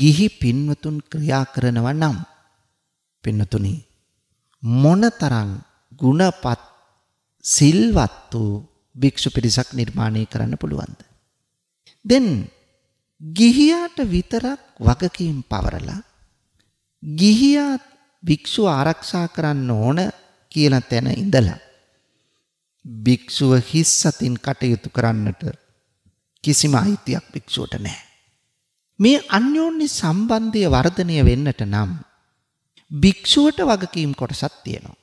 ගිහි පින්වතුන් ක්‍රියා කරනව නම් පින්නතුනි මොනතරම් ගුණපත් සිල්වත් වූ භික්ෂු පිරිසක් නිර්මාණය කරන්න පුළුවන්ද දැන් ගිහියාට විතරක් වගකීම් පවරලා ගිහියා භික්ෂුව ආරක්ෂා කරන්න ඕන කියන තැන ඉඳලා භික්ෂුව හිස් සතින් කටයුතු කරන්නට කිසිම අයිතියක් භික්ෂුවට නෑ. මේ අන්‍යෝන්‍ය සම්බන්ධය වර්ධනය වෙන්නට නම් භික්ෂුවට වගකීම් කොටසක් තියෙනවා.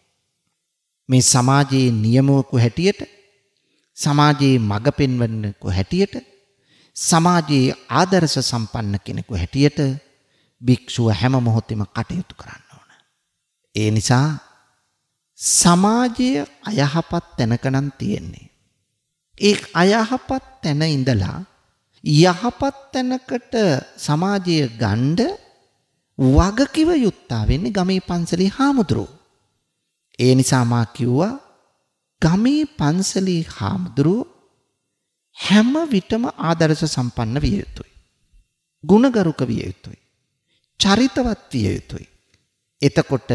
මේ සමාජයේ නියමුවකු හැටියට සමාජයේ මඟ පෙන්වන්නකු හැටියට සමාජයේ ආදර්ශ සම්පන්න කෙනෙකු හැටියට භික්ෂුව හැම මොහොතෙම කටයුතු කරන්න ඕන. ඒ නිසා සමාජයේ අයහපත් තැනකනම් තියෙන්නේ. ඒ අයහපත් තැන ඉඳලා යහපත් තැනකට සමාජය ගණ්ඩ වගකිව යුත්තා වෙන්නේ ගමේ පන්සලේ හාමුදුරුව. ඒ නිසා මා කිව්වා ගමේ පන්සලේ හාමුදුරුව හැම විටම ආදර්ශ සම්පන්න විය යුතුයි. ගුණගරුක විය යුතුයි. චරිතවත් විය යුතුයි. එතකොට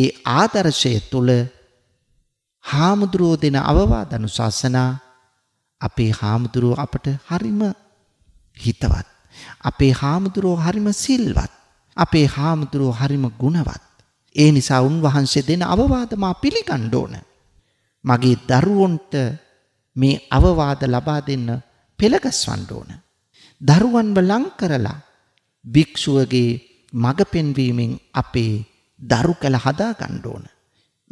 ඒ ආදර්ශය තුළ හාමුදුරුවෝ දෙන අවවාදනු ශාසනා අපේ හාමුදුරුවෝ අපට හරිම හිතවත්. අපේ හාමුදුරුවෝ හරිම සිල්වත්. අපේ හාමුදුරුවෝ හරිම ගුණවත්. ඒ නිසා උන්වහන්සේ දෙන අවවාදමා පිළිගණ්ඩ ඕන. මගේ දරුවොන්ට මේ අවවාද ලබා දෙන්න පෙළගස්වන්ඩ ඕන. දරුවන්ව ලංකරලා භික්‍ෂුවගේ මඟ පෙන්වීමෙන් අපේ දරු කළ හදා ගන්න ඕන.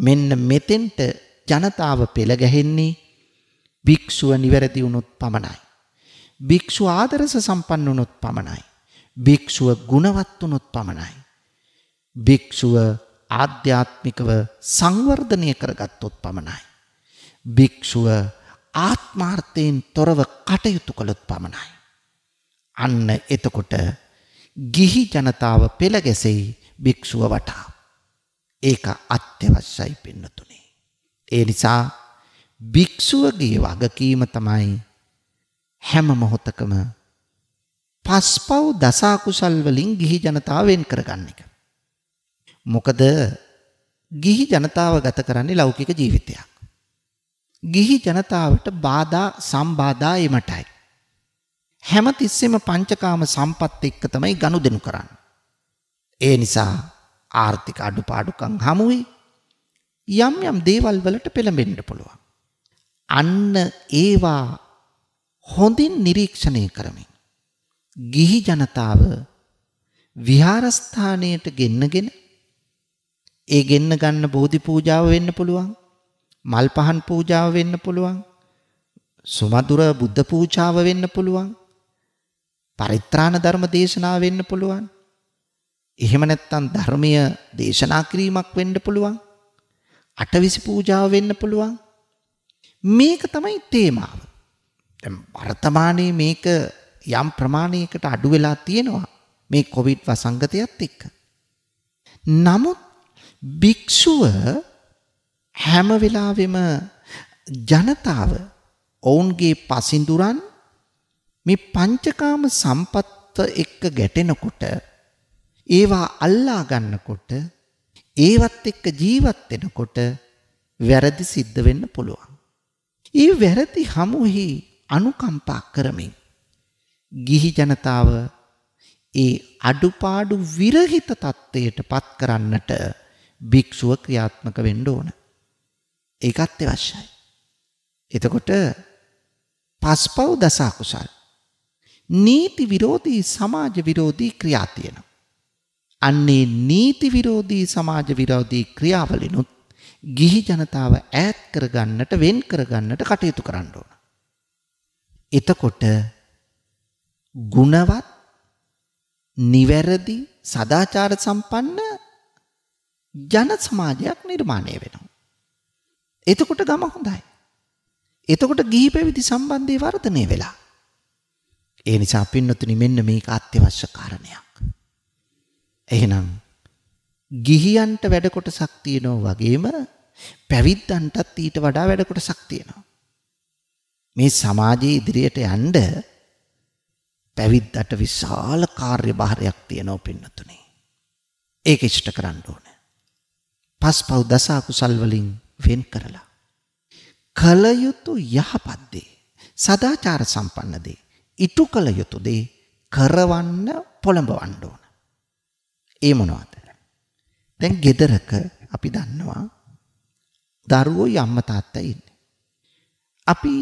මෙන්න මෙතෙන්ට ජනතාව පෙළ ගැහෙන්නේ භික්ෂුව නිවැරදි වුණොත් පමණයි. භික්ෂුව ආදර්ශ සම්පන්න වුණොත් පමණයි. භික්ෂුව ගුණවත් වුණොත් පමණයි. භික්ෂුව ආධ්‍යාත්මිකව සංවර්ධනය කරගත්තොත් පමණයි. භික්ෂුව ආත්මාර්ථයෙන් තොරව කටයුතු කළොත් පමණයි. අන්න එතකොට ගිහි ජනතාව පෙළ ගැසෙයි භික්ෂුව වටා. ඒක අත්‍යවශ්‍යයි පින්නතුනේ. ඒ නිසා භික්ෂුවගේ වගකීම තමයි හැම මොහොතකම පස්පව් දසකුසල් වලින් ගිහි ජනතාව වෙන් කරගන්න එක. මොකද ගිහි ජනතාව ගත කරන්නේ ලෞකික ජීවිතයක්. ගිහි ජනතාවට බාධා සම්බාධා එමටයි. හැම තිස්සෙම පංචකාම සම්පත් එක්ක තමයි ගනුදෙනු කරන්න. ඒ නිසා ආර්ථික අඩුපාඩුකම් හමුවේ යම් යම් දේවල් වලට පෙළඹෙන්න පුළුවන්. අන්න ඒවා හොඳින් නිරීක්ෂණය කරමින් ගිහි ජනතාව විහාරස්ථානයට ගෙන්නගෙන ඒ ගෙන්න ගන්න බෝධි පූජාව වෙන්න පුළුවන් මල් පහන් පූජාව වෙන්න පුළුවන් සුමදුර බුද්ධ පූජාව වෙන්න පුළුවන් පරිත්‍රාණ ධර්ම දේශනාව වෙන්න පුළුවන් එහෙම නැත්නම් ධර්මය දේශනා කිරීමක් වෙන්න පුළුවන්. අටවිසි පූජාව වෙන්න පුළුවන්. මේක තමයි තේමාව. දැන් වර්තමානයේ මේක යම් ප්‍රමාණයකට අඩු වෙලා තියෙනවා මේ කොවිඩ් වසංගතයත් එක්ක. නමුත් භික්ෂුව හැම වෙලාවෙම ජනතාව ඔවුන්ගේ පසින්දුරන් මේ පංචකාම සම්පත්ත එක්ක ගැටෙනකොට ඒවා අල්ලා ගන්නකොට ඒවත් එක්ක ජීවත් වෙනකොට වැරදි සිද්ධ වෙන්න පුළුවන්. ඒ වැරදි හමුෙහි අනුකම්පා කරමින් ගිහි ජනතාව ඒ අඩුපාඩු විරහිත தත්වයට පත් කරන්නට භික්ෂුව ක්‍රියාත්මක වෙන්න ඕන. ඒකත් අවශ්‍යයි. එතකොට පස්පව් දස අකුසල් නීති විරෝධී සමාජ විරෝධී ක්‍රියා තියෙනවා. අන්නේ නීති විරෝධී සමාජ විරෝධී ක්‍රියාවලිනුත් ගිහි ජනතාව ඈත් කරගන්නට වෙන් කරගන්නට කටයුතු කරන්න ඕන. එතකොට ගුණවත් නිවැරදි සදාචාර සම්පන්න ජන සමාජයක් නිර්මාණය වෙනවා. එතකොට ගම හොඳයි. එතකොට ගිහි පැවිදි සම්බන්ධය වර්ධනය වෙලා. ඒ නිසා පින්නතුනි මෙන්න මේක අත්‍යවශ්‍ය කාරණයක්. එහෙනම් ගිහියන්ට වැඩ කොටසක් තියෙනවා වගේම පැවිද්දන්ටත් ඊට වඩා වැඩ කොටසක් තියෙනවා. මේ සමාජයේ ඉදිරියට යන්න පැවිද්දට විශාල කාර්යභාරයක් තියෙනවා පින්නතුනේ. ඒක ඉෂ්ට කරන්න ඕනේ. පස්පව් දස අකුසල් වලින් වෙන් කරලා කල යුතු යහපත් දේ සදාචාර සම්පන්න දේ ඉටු කළ යුතු දේ කරවන්න පොළඹවන්න ඕන. ඒ මොනවද? දැන් ගෙදරක අපි දන්නවා දරුවෝ අම්මා තාත්තා ඉන්නේ. අපි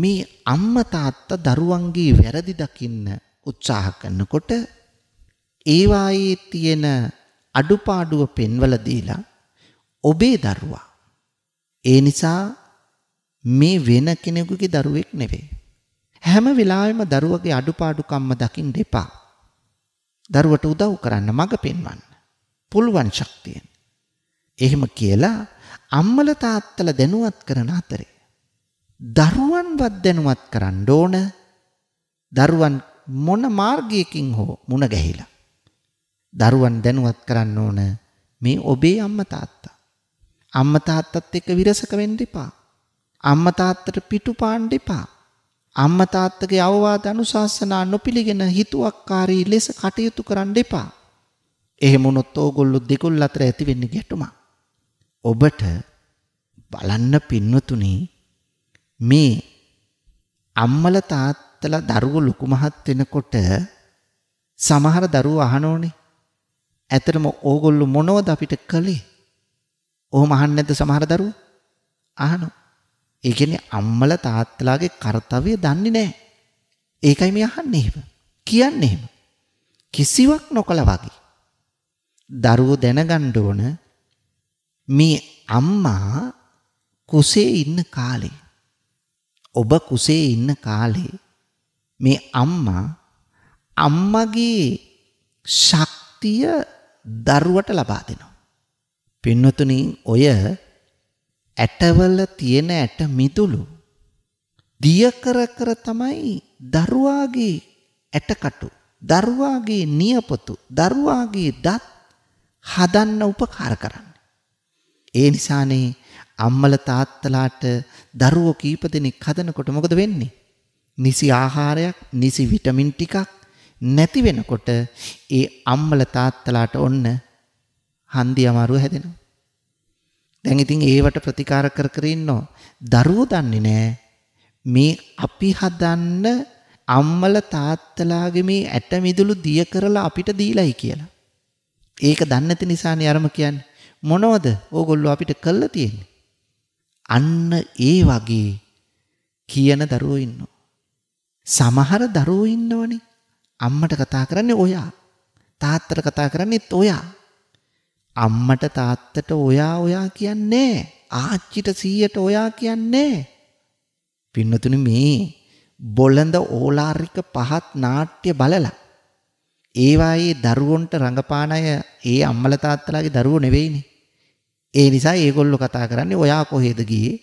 මේ අම්මා තාත්තා දරුවන්ගේ වැරදි දකින්න උත්සාහ කරනකොට ඒවායේ තියෙන අඩුපාඩුව පෙන්වල දීලා ඔබේ දරුවා ඒ නිසා මේ වෙන කෙනෙකුගේ දරුවෙක් නෙවෙයි හැම වෙලාවෙම දරුවගේ අඩුපාඩුකම්ම දකින්න එපා දරුවට උදව් කරන්න මඟ පෙන්වන්න. පුළුවන් ශක්තියෙන්. එහෙම කියලා අම්මල තාත්තල දැනුවත් කරන අතරේ දරුවන්වත් දැනුවත් කරන්න ඕන දරුවන් මොන මාර්ගයකින් හෝ මුණ ගැහිලා දරුවන් දැනුවත් කරන්න ඕන මේ ඔබේ අම්මා තාත්තා අම්මා තාත්තත් එක්ක විරසක වෙන්න එපා අම්මා තාත්තට පිටු පාන්න එපා අම්මා තාත්තගේ අවවාද අනුශාසනා නොපිළිගෙන හිතුවක්කාරී ලෙස කටයුතු කරන්න එපා. එහෙම වුණොත් ඕගොල්ලෝ දෙකොල්ල අතර ඇති වෙන්නේ ගැටුමක්. ඔබට බලන්න පින්වතුනි මේ අම්මල තාත්තලා දරුවෝ ලොකු මහත් වෙනකොට සමහර දරුවෝ අහනෝනේ. ඇතරම ඕගොල්ලෝ මොනවද අපිට කළේ? ඔහොම අහන්නේ නැද්ද සමහර දරුවෝ? අහනවා. ඒ කියන්නේ අම්මලා තාත්තලාගේ කාර්යය දන්නේ නැහැ. ඒකයි මේ අහන්නේ එහෙම. කියන්නේ එහෙම. කිසිවක් නොකල වගේ. දරුවෝ දැනගන්න ඕන මේ අම්මා කුසේ ඉන්න කාලේ ඔබ කුසේ ඉන්න කාලේ මේ අම්මා අම්මගේ ශක්තිය දරුවට ලබා දෙනවා. පින්වතුනි ඔය ඇටවල තියෙන ඇට මිදුළු දිය කර කර තමයි දරුවාගේ ඇටකටු දරුවාගේ නියපොතු දරුවාගේ දත් හදන්න උපකාර කරන්නේ. ඒ නිසානේ අම්මල තාත්තලාට දරුවෝ කීප දෙනෙක් හදනකොට මොකද වෙන්නේ? නිසි ආහාරයක්, නිසි විටමින් ටිකක් නැති වෙනකොට ඒ අම්මල තාත්තලාට ඔන්න හන්දි අමාරුව හැදෙනවා. දැන් ඉතින් ඒවට ප්‍රතිකාර කර කර ඉන්නවා. දරුවෝ දන්නේ නැහැ මේ අපි හදන්න අම්මල තාත්තලාගේ මේ ඇට මිදුළු දිය කරලා අපිට දීලයි කියලා. ඒක දන්නේ නැති නිසානේ අරම කියන්නේ. මොනවද ඕගොල්ලෝ අපිට කළා තියෙන්නේ? අන්න ඒ වගේ කියන දරුවෝ ඉන්නවා. සමහර දරුවෝ ඉන්නවනේ. අම්මට කතා කරන්නේ ඔයා. තාත්තට කතා කරන්නේත් ඔයා. අම්මට තාත්තට ඔයා ඔයා කියන්නේ ආච්චිට සීයට ඔයා කියන්නේ පින්නතුනි මේ බොළඳ ඕලාරික පහත් නාට්‍ය බලලා ඒවායේ දරුවන්ට රඟපාන අය ඒ අම්මලා තාත්තලාගේ දරුවෝ නෙවෙයිනේ. ඒ නිසා ඒගොල්ලෝ කතා කරන්නේ ඔයා කොහෙද ගියේ?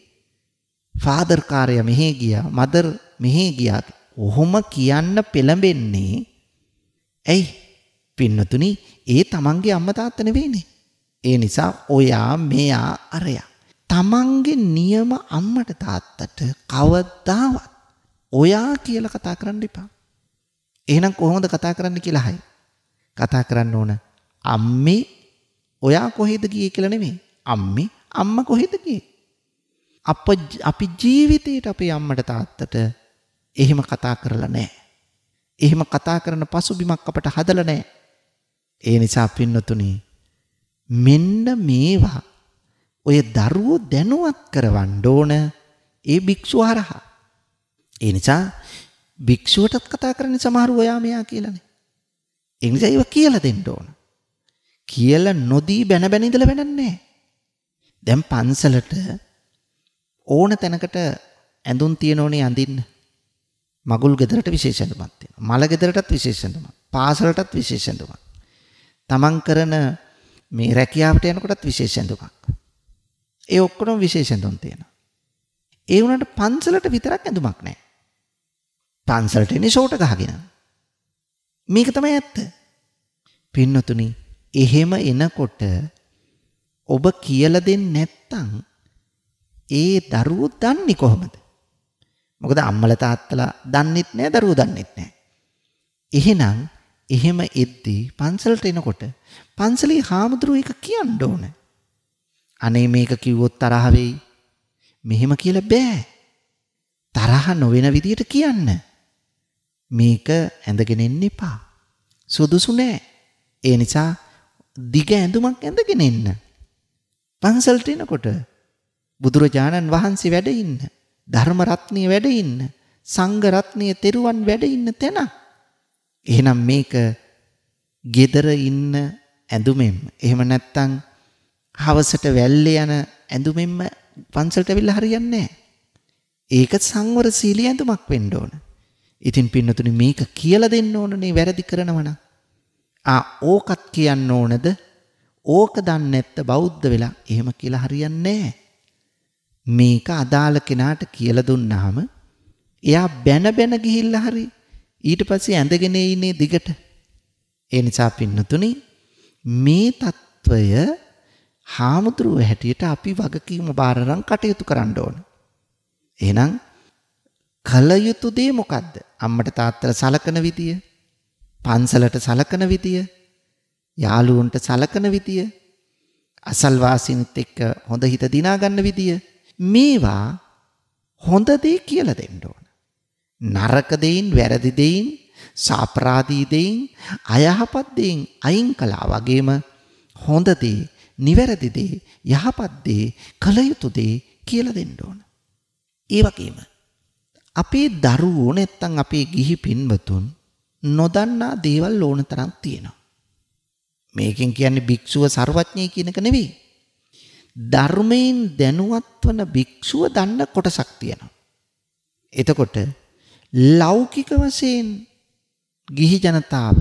ෆාදර් කාර්ය මෙහි ගියා, මදර් මෙහි ගියා. ඔහොම කියන්න පෙළඹෙන්නේ ඇයි? පින්නතුනි, ඒ තමන්ගේ අම්මා තාත්තා නෙවෙයිනේ. ඒ නිසා ඔයා මෙයා අරයා. තමන්ගේ නියම අම්මට තාත්තට කවදාවත් ඔයා කියලා කතා කරන්න එපා. එහෙනම් කොහොමද කතා කරන්න කියලා අහයි. කතා කරන්න ඕන අම්මේ ඔයා කොහෙද ගියේ කියලා නෙමෙයි. අම්මේ අම්මා කොහෙද ගියේ? අප අපි ජීවිතේට අපේ අම්මට තාත්තට එහෙම කතා කරලා නැහැ. එහෙම කතා කරන පසුබිමක් අපට හදලා නැහැ. ඒ නිසා පින්නතුණී මෙන්න මේවා ඔය දරුවෝ දැනුවත් කරවන්න ඕන ඒ භික්ෂුව හරහා. ඒ නිසා භික්ෂුවටත් කතා කරන්නේ සමහර ඔයා මෙයා කියලානේ. ඒ නිසා ඒව කියලා දෙන්න ඕන. කියලා නොදී බැන බැන ඉඳලා වැඩක් නැහැ. දැන් පන්සලට ඕන තැනකට ඇඳුම් තියෙනෝනේ අඳින්න. මගුල් ගෙදරට විශේෂ ඇඳුමක් තියෙනවා. මල ගෙදරටත් විශේෂ ඇඳුමක්. පාසලටත් විශේෂ ඇඳුමක්. තමන් කරන මේ රැකියාවට යනකොටත් විශේෂ ඇඳුමක්. ඒ ඔක්කොම විශේෂ ඇඳුම් තියෙනවා. ඒ වුණාට පන්සලට විතරක් ඇඳුමක් නැහැ. පන්සලට එන්නේ ෂෝට ගහගෙන. මේක තමයි ඇත්ත. පින්නතුනි, එහෙම එනකොට ඔබ කියලා දෙන්නේ නැත්තම් ඒ දරුවෝ දන්නේ කොහොමද? මොකද අම්මලා තාත්තලා දන්නෙත් නැහැ, දරුවෝ දන්නෙත් නැහැ. එහෙනම් එහෙම එද්දී පන්සලට එනකොට පන්සලේ හාමුදුරුවෝ එක කියන්න ඕනේ. අනේ මේක කිව්වොත් තරහ වෙයි. මෙහෙම කියලා බෑ. තරහ නොවන විදියට කියන්න. මේක ඇඳගෙන ඉන්න එපා. සුදුසු නෑ. ඒ නිසා දිග ඇඳුමක් ඇඳගෙන ඉන්න. පන්සල්ට එනකොට බුදුරජාණන් වහන්සේ වැඩ ඉන්න, ධර්ම රත්නිය වැඩ ඉන්න, සංඝ රත්නිය තෙරුවන් වැඩ ඉන්න තැන. එහෙනම් මේක gedara ඉන්න ඇඳුමෙන්. එහෙම නැත්තම් හවසට වැල්ලේ යන ඇඳුමෙන්ම පන්සලට ඇවිල්ලා හරියන්නේ ඒක සංවර සීලී ඇඳුමක් වෙන්න ඕන. ඉතින් පින්නතුනි මේක කියලා දෙන්න ඕනනේ වැරදි කරනවා නම්. ආ ඕකත් කියන්න ඕනද? ඕක දන්නේ නැත්ත බෞද්ධ වෙලා එහෙම කියලා හරියන්නේ මේක අදාළ කෙනාට කියලා දුන්නාම එයා බැන බැන ගිහිල්ලා හරි ඊට පස්සේ ඇඳගෙන ඉන්නේ දිගට. ඒ නිසා පින්නතුනි මේ తত্ত্বය හාමුදුරුව හැටියට අපි වගකීම බාරරම් කටයුතු කරන්න ඕන. එහෙනම් කල යුතු දේ මොකද්ද? අම්මට තාත්තට සලකන විදිය, පන්සලට සලකන විදිය, යාළුවන්ට සලකන විදිය, අසල්වාසීන්ත් එක්ක හොඳ හිත දිනා ගන්න විදිය. මේවා හොඳ දේ කියලා දෙන්න ඕන. නරක දෙයින් වැරදි දෙයින් සාපරාධී දෙයින් අයහපත් දෙයින් අයින් කළා වගේම හොඳ දේ, නිවැරදි දේ, යහපත් දේ, කළ යුතු දේ කියලා දෙන්න ඕන. ඒ වගේම අපේ දරුවෝ නැත්තම් අපේ ගිහි පින්වතුන් නොදන්නා දේවල් ඕන තරම් තියෙනවා. මේකෙන් කියන්නේ භික්ෂුව ਸਰවඥයි කියන එක නෙවෙයි. ධර්මයෙන් දැනුවත් වන භික්ෂුව දන්න කොටසක් තියෙනවා. එතකොට ලෞකික වශයෙන් ගිහි ජනතාව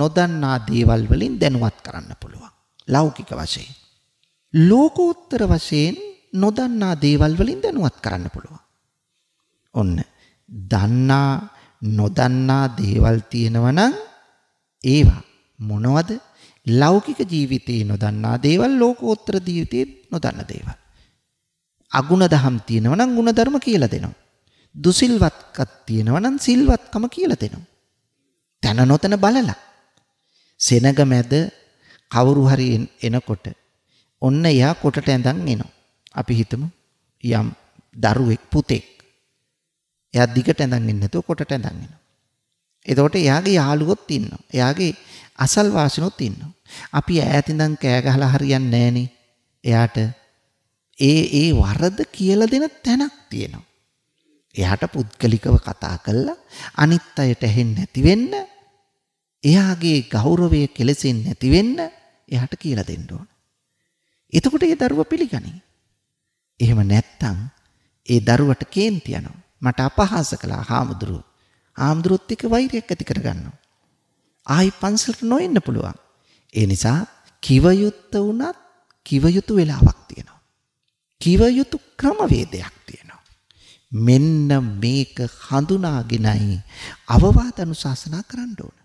නොදන්නා දේවල් වලින් දැනුවත් කරන්න පුළුවන්. ලෞකික වශයෙන්. ලෝකෝත්තර වශයෙන් නොදන්නා දේවල් වලින් දැනුවත් කරන්න පුළුවන්. ඔන්න දන්නා නොදන්නා දේවල් තියෙනවා ඒවා මොනවද? ලෞකික ජීවිතේ නොදන්නා දේවල් ලෝකෝත්තර ජීවිතේ නොදන්න දේවල්. අගුණ දහම් තියෙනවා නම් ಗುಣධර්ම කියලා දෙනවා. දුසිල්වත්කම් තියෙනවා නම් සිල්වත්කම කියලා දෙනවා. තන නොතන බලලා සෙනග මැද කවුරු හරි එනකොට ඔන්න එයා කොටට ඇඳන් එනවා. අපි හිතමු යම් දරුවෙක් පුතෙක්. එයා දිගට ඇඳන් ඉන්නේ නැතුව කොටට ඇඳන් එනවා. එතකොට එයාගේ යාළුවොත් ඉන්නවා. එයාගේ අසල් වාසිනොත් ඉන්නවා. අපි ඈත ඉඳන් කෑ ගහලා හරියන්නේ නැහනේ. එයාට ඒ ඒ වරද කියලා දෙන තැනක් තියෙනවා. එයාට පුද්ගලිකව කතා කළා අනිත් අයට ඇහෙන්නේ නැති වෙන්න එයාගේ ගෞරවය කෙලෙසෙන්නේ නැති වෙන්න එයාට කියලා දෙන්න ඕන. එතකොට ඒ දරුවා පිළිගනී. එහෙම නැත්තම් ඒ දරුවට කේන්ති යනවා. මට අපහාස කළා හාමුදුරුවෝ. හාමුදුරුවොත් එක්ක වෛරයක් ඇති කරගන්නවා. ආයි පන්සලට නොෙන්න පුළුවන්. ඒ නිසා කිවයුත්ත වුණත් කිවයුතු වෙලාවක් තියෙනවා. කිවයුතු ක්‍රමවේදයක් තියෙනවා. මෙන්න මේක හඳුනාගෙනයි අවවාද අනුශාසනා කරන්න ඕන.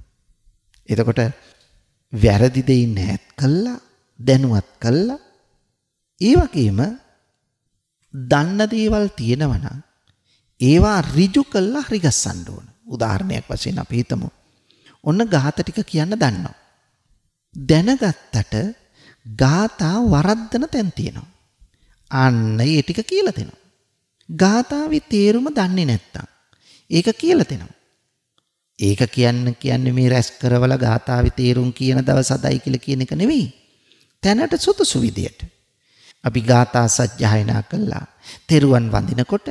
එතකොට වැරදි දෙයින් ඈත් කළා දැනුවත් කළා ඒ වගේම දන්න දේවල් තියෙනවා නම් ඒවා ඍජු කළා හරිගස්සන්න ඕන. උදාහරණයක් වශයෙන් අපි හිතමු. ඔන්න ගාත ටික කියන්න දන්නවා. දැනගත්තට ගාථා වරද්දන තැන් තියෙනවා. අන්න ඒ ටික කියලා දෙනවා. ගාථාවේ තේරුම දන්නේ නැත්තම් ඒක කියලා දෙනවා. ඒක කියන්න කියන්නේ මේ රැස් කරවල ගාථාවේ තේරුම් කියන දවස අදයි කියලා කියන එක නෙවෙයි. තැනට සුදුසු විදියට. අපි ගාථා සජ්ජායනා කළා. තෙරුවන් වඳිනකොට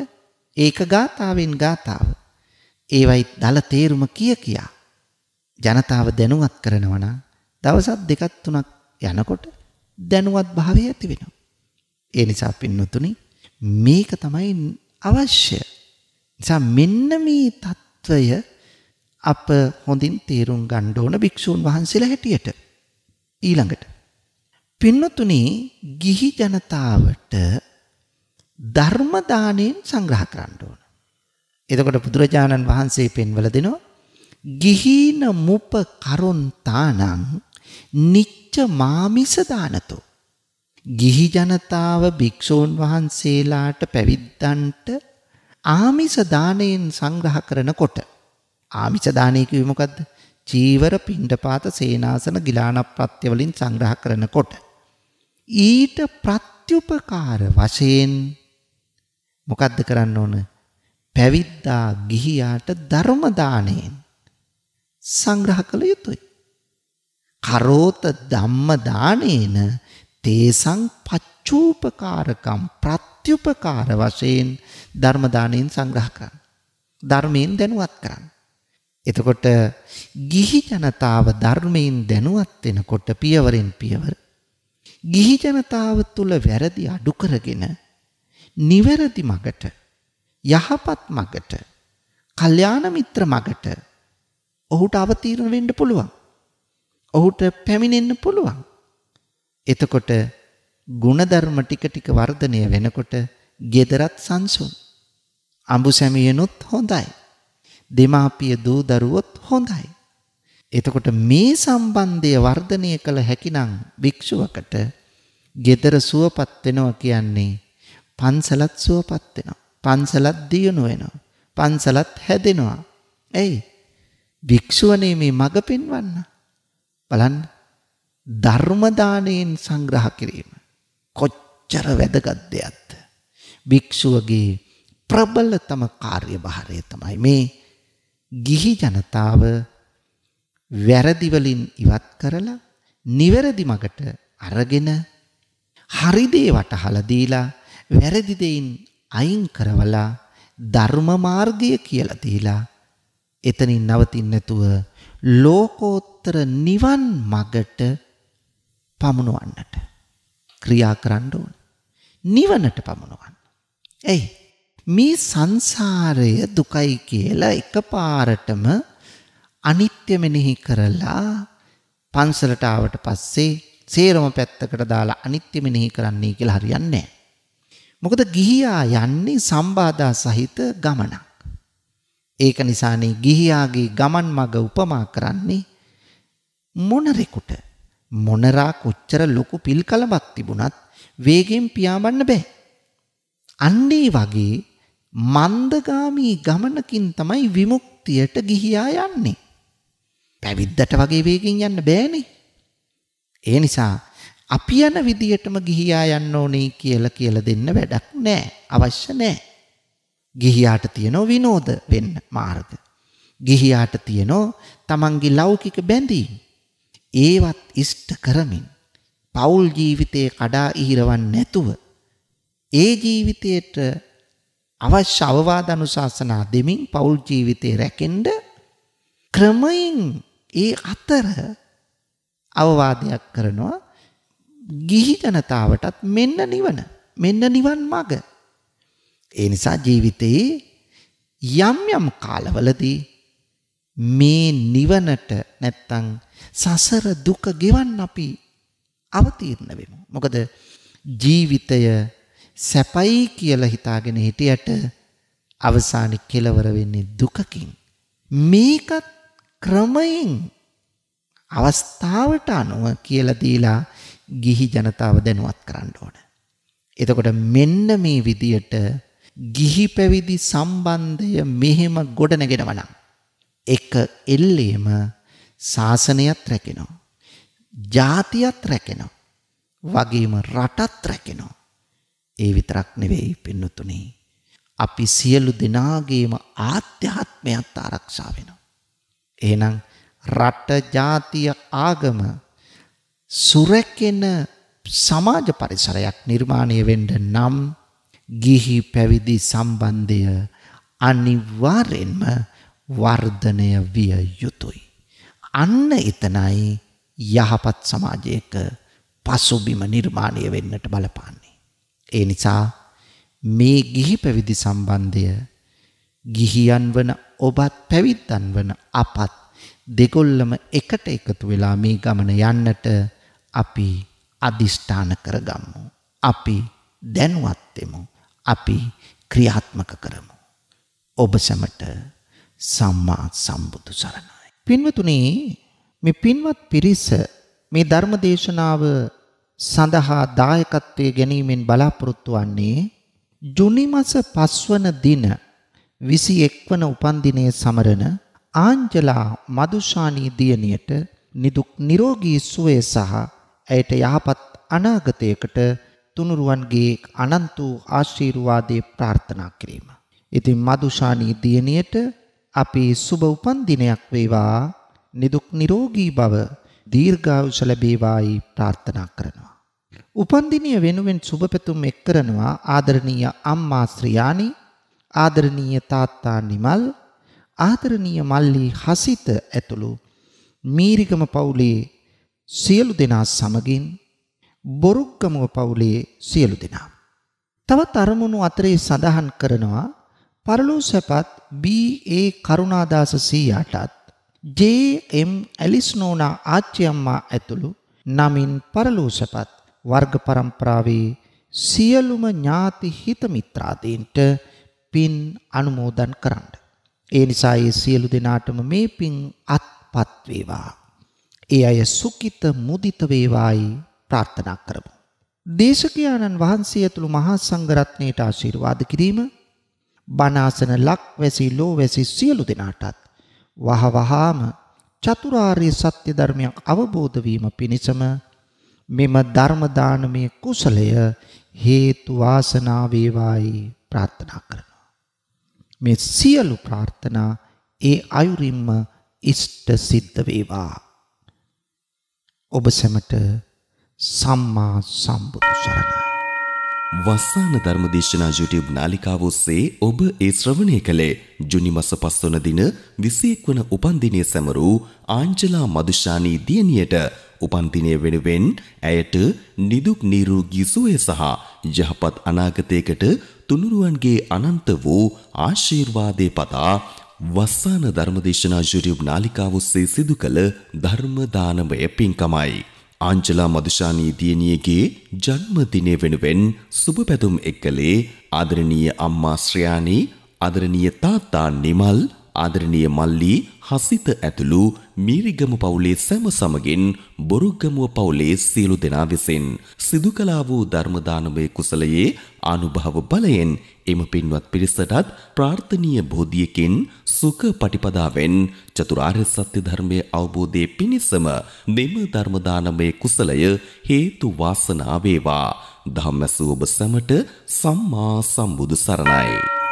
ඒක ගාථාවෙන් ගාථාව. ඒවයි දල තේරුම කිය කියා. ජනතාව දැනුවත් කරනවා නම් දවසක් දෙකක් තුනක් යනකොට දැනුවත් භාවය ඇති වෙනවා. ඒ නිසා පින්නතුනේ මේක තමයි අවශ්‍ය. නිසා මෙන්න මේ తত্ত্বය අප හොඳින් තේරුම් ගන්න ඕන භික්ෂූන් වහන්සේලා හැටියට. ඊළඟට පින්නතුනි ගිහි ජනතාවට ධර්ම දාණයෙන් සංග්‍රහ කරන්න ඕන. එතකොට බුදුරජාණන් වහන්සේ පෙන්වලා දෙනවා ගිහීන මුප කරුන්තානං නිච්ච මාමිස දානතෝ ගිහි ජනතාව භික්ෂූන් වහන්සේලාට පැවිද්දන්ට ආමිස දාණයෙන් සංග්‍රහ කරනකොට ආමිස දාණය කිව්වේ මොකද්ද? චීවර, පිණ්ඩපාත, සේනාසන, ගිලාන ප්‍රත්‍ය වලින් සංග්‍රහ කරනකොට ඊට ප්‍රත්‍යুপකාර වශයෙන් මොකද්ද කරන්න ඕන? පැවිද්දා ගිහියාට ධර්ම දාණයෙන් සංග්‍රහ කළ යුතුය. කරෝත ධම්ම දාණේන තේසං පච්චූපකාරකම් ප්‍රත්‍යුපකාර වශයෙන් ධර්ම දාණයෙන් සංග්‍රහ කරන්න. ධර්මයෙන් දැනුවත් කරන්න. එතකොට ගිහි ජනතාව ධර්මයෙන් දැනුවත් වෙනකොට පියවරෙන් පියවර ගිහි ජනතාව තුල වැරදි අඩු කරගෙන නිවැරදි මගට යහපත් මගට කල්යාණ මිත්‍ර මගට ඔහුට අවතීර්ණ වෙන්න පුළුවන්. ඔහුට පැමිණෙන්න පුළුවන්. එතකොට ಗುಣධර්ම ටික ටික වර්ධනය වෙනකොට gederat සංසුන්. අඹු සැමියනොත් හොඳයි. දෙමාපිය දූ දරුවොත් හොඳයි. එතකොට මේ සම්බන්ධය වර්ධනය කළ හැකිනම් භික්ෂුවකට gedara සුවපත් වෙනවා කියන්නේ පන්සලත් සුවපත් වෙනවා. පන්සලත් දියුණු වෙනවා. පන්සලත් හැදෙනවා. එයි භික්ෂුවනේ මේ මඟ පෙන්වන්න. බලන්න ධර්ම දාණයෙන් සංග්‍රහ කිරීම කොච්චර වැදගත් දෙයක්ද භික්ෂුවගේ ප්‍රබලතම කාර්යභාරය තමයි මේ ගිහි ජනතාව වැරදි වලින් ඉවත් කරලා නිවැරදි මගට අරගෙන හරි දේ වටහලා දීලා වැරදි දෙයින් අයින් කරවලා ධර්ම මාර්ගය කියලා දීලා එතනින් නවතින්නේ නැතුව ලෝකෝත්තර නිවන් මගට පමුණුවන්නට ක්‍රියා කරන්න ඕන. නිවනට පමුණුවන්න. ඇයි මේ සංසාරය දුකයි කියලා එකපාරටම අනිත්‍ය මෙනෙහි කරලා පන්සලට ආවට පස්සේ සේරම පැත්තකට දාලා අනිත්‍ය මෙනෙහි කරන්නයි කියලා හරියන්නේ නැහැ. මොකද ගිහියා යන්නේ සම්බාධා සහිත ගමනක්. ඒක නිසානේ ගිහියාගේ ගමන් මඟ උපමා කරන්නේ මොනරෙකුට මොනරා කොච්චර ලොකු පිල්කලමක් තිබුණත් වේගෙන් පියාඹන්න බෑ. අන්නේ වගේ මන්දගාමී ගමනකින් තමයි විමුක්තියට ගිහියා යන්නේ. පැවිද්දට වගේ වේගෙන් යන්න බෑනේ. ඒ නිසා අපි යන විදියටම ගිහියා යන්න ඕනේ කියලා කියලා දෙන්න වැඩක් නෑ. අවශ්‍ය නෑ. ගිහියාට තියෙන විනෝද වෙන්න මාර්ග. ගිහියාට තියෙන තමන්ගේ ලෞකික බැඳීම් ඒවත් ඉෂ්ට කරමින් පෞල් ජීවිතයේ කඩා ඉහිරවන්නේ නැතුව ඒ ජීවිතයට අවශ්‍ය අවවාද අනුශාසනා දෙමින් පෞල් ජීවිතේ රැකෙන්න ක්‍රමයෙන් ඒ අතර අවවාදයක් කරනවා ගිහි ජනතාවටත් මෙන්න නිවන මෙන්න නිවන් මඟ ඒ නිසා ජීවිතයේ යම් යම් කාලවලදී මේ නිවනට නැත්තම් සසර දුක ගෙවන්න අපි අවතීර්ණ වෙමු. මොකද ජීවිතය සැපයි කියලා හිතාගෙන හිටියට අවසානයේ කෙලවර වෙන්නේ දුකකින්. මේකත් ක්‍රමයෙන් අවස්ථාවට අනුව කියලා දීලා ගිහි ජනතාව දැනුවත් කරන්න ඕන. එතකොට මෙන්න මේ විදියට ගිහි පැවිදි සම්බන්ධය මෙහෙම ගොඩනගෙනවා නම් එක එල්ලේම ශාසනයත් රැකෙනවා. ජාතියත් රැකෙනවා. වගේම රටත් රැකෙනවා. ඒ විතරක් නෙවෙයි පින්නතුනේ. අපි සියලු දෙනාගේම ආත්්‍යාත්මයත් ආරක්ෂා වෙනවා. එහෙනම් රට ජාතිය ආගම සුරැකෙන සමාජ පරිසරයක් නිර්මාණය වෙන්න නම් ගිහි පැවිදි සම්බන්ධය අනිවාර්යෙන්ම වර්ධනය විය යුතුයි. අන්න එතනයි යහපත් සමාජයක පසුබිම නිර්මාණය වෙන්නට බලපාන්නේ. ඒ නිසා මේ ගිහි පැවිදි සම්බන්ධය ගිහියන් වන ඔබත් පැවිද්දන් වන අපත් දෙකොල්ලම එකට එකතු වෙලා මේ ගමන යන්නට අපි අදිෂ්ඨාන කරගම්මු. අපි දැනුවත් වෙමු. අපි ක්‍රියාත්මක කරමු. ඔබ සැමට සම්මා සම්බුදු සරණයි. පින්වතුනේ මේ පින්වත් පිරිස මේ ධර්ම දේශනාව සඳහා දායකත්වයේ ගැනීමෙන් බලාපොරොත්තු වන්නේ ජුනි මස 5 වන දින 21 වන උපන්දිනයේ සමරන ආංජලා මදුෂානී දියණියට නිදුක් නිරෝගී සුවය සහ ඇයට යහපත් අනාගතයකට තුනුරුවන්ගේ අනන්ත වූ ආශිර්වාදේ ප්‍රාර්ථනා කිරීම. ඉතින් මදුෂානී දියණියට අපේ සුබ උපන්දිනයක් වේවා නිදුක් නිරෝගී බව දීර්ඝායුෂ ලැබේවායි ප්‍රාර්ථනා කරනවා. උපන්දිනය වෙනුවෙන් සුබපැතුම් එක් කරනවා ආදරණීය අම්මා ශ්‍රියානි, ආදරණීය තාත්තා නිමල්, ආදරණීය මල්ලි හසිත ඇතුළු මීරිගම පවුලේ සියලු දෙනා සමගින් බොරුක්ගමුව පවුලේ සියලු දෙනා. තවත් අරමුණු අතරේ සඳහන් කරනවා පරලෝ සැපත් BA කරුණාදාස සීයාටත් JM ඇලිස් නෝනා ආච්චි අම්මා ඇතුළු නමින් පරලෝ සැපත් වර්ග પરම්පරාවේ සියලුම ඥාති හිත මිත්‍රාදීන්ට පින් අනුමෝදන් කරන්න. ඒ නිසා ඒ සියලු දෙනාටම මේ පින් අත්පත් වේවා. ඒ අය සුඛිත මුදිත වේවායි ප්‍රාර්ථනා කරමු. දේශකයාණන් වහන්සේ ඇතුළු මහා සංඝරත්නයට ආශිර්වාද කිරීම බනාසන ලක්වැසි ලෝවැසි සියලු දෙනාටත් වහ වහාම චතුරාර්ය සත්‍ය ධර්මයක් අවබෝධ වීම පිණිසම මෙම ධර්ම දානමය කුසලය හේතු වාසනා වේවායි ප්‍රාර්ථනා කරනවා මේ සියලු ප්‍රාර්ථනා ඒ අයුරින්ම ඉෂ්ට සිද්ධ වේවා ඔබ සැමට සම්මා සම්බුදු සරණයි වස්සාන ධර්මදේශනා YouTube නාලිකාව ඔස්සේ ඔබ ඒ ශ්‍රවණය කළේ ජුනි මස 5 වන දින 21 වන උපන්දිනය සැමරූ ආංජලා මදුෂානී දියණියට උපන්දිනය වෙනුවෙන් ඇයට නිදුක් නිරෝගී සුවය සහ යහපත් අනාගතයකට තුනුරුවන්ගේ අනන්ත වූ ආශිර්වාදේ පතා වස්සාන ධර්මදේශනා YouTube නාලිකාව ඔස්සේ සිදු කළ ධර්ම දානමය පින්කමයි ආංචලා මදුෂානී දියණියගේ ජන්මදිනය වෙනුවෙන් සුබ පැතුම් එක්කලේ ආදරණීය අම්මා ශ්‍රයානී ආදරණීය තාත්තා නිමල් ආදරණීය මල්ලි හසිත ඇතුළු මීරිගම පවුලේ සෑම සමගින් බොරුගමුව පවුලේ සියලු දෙනා විසින් සිදු කළා වූ ධර්ම දානමය කුසලයේ අනුභව බලයෙන් එම පින්වත් පිරිසටත් ප්‍රාර්ථනීය බෝධියකින් සුඛ පටිපදාවෙන් චතුරාර්ය සත්‍ය ධර්මයේ අවබෝධයේ පිණසම මෙම ධර්ම දානමය කුසලය හේතු වාසනා වේවා ධම්මසු ඔබ සැමට සම්මා සම්බුදු සරණයි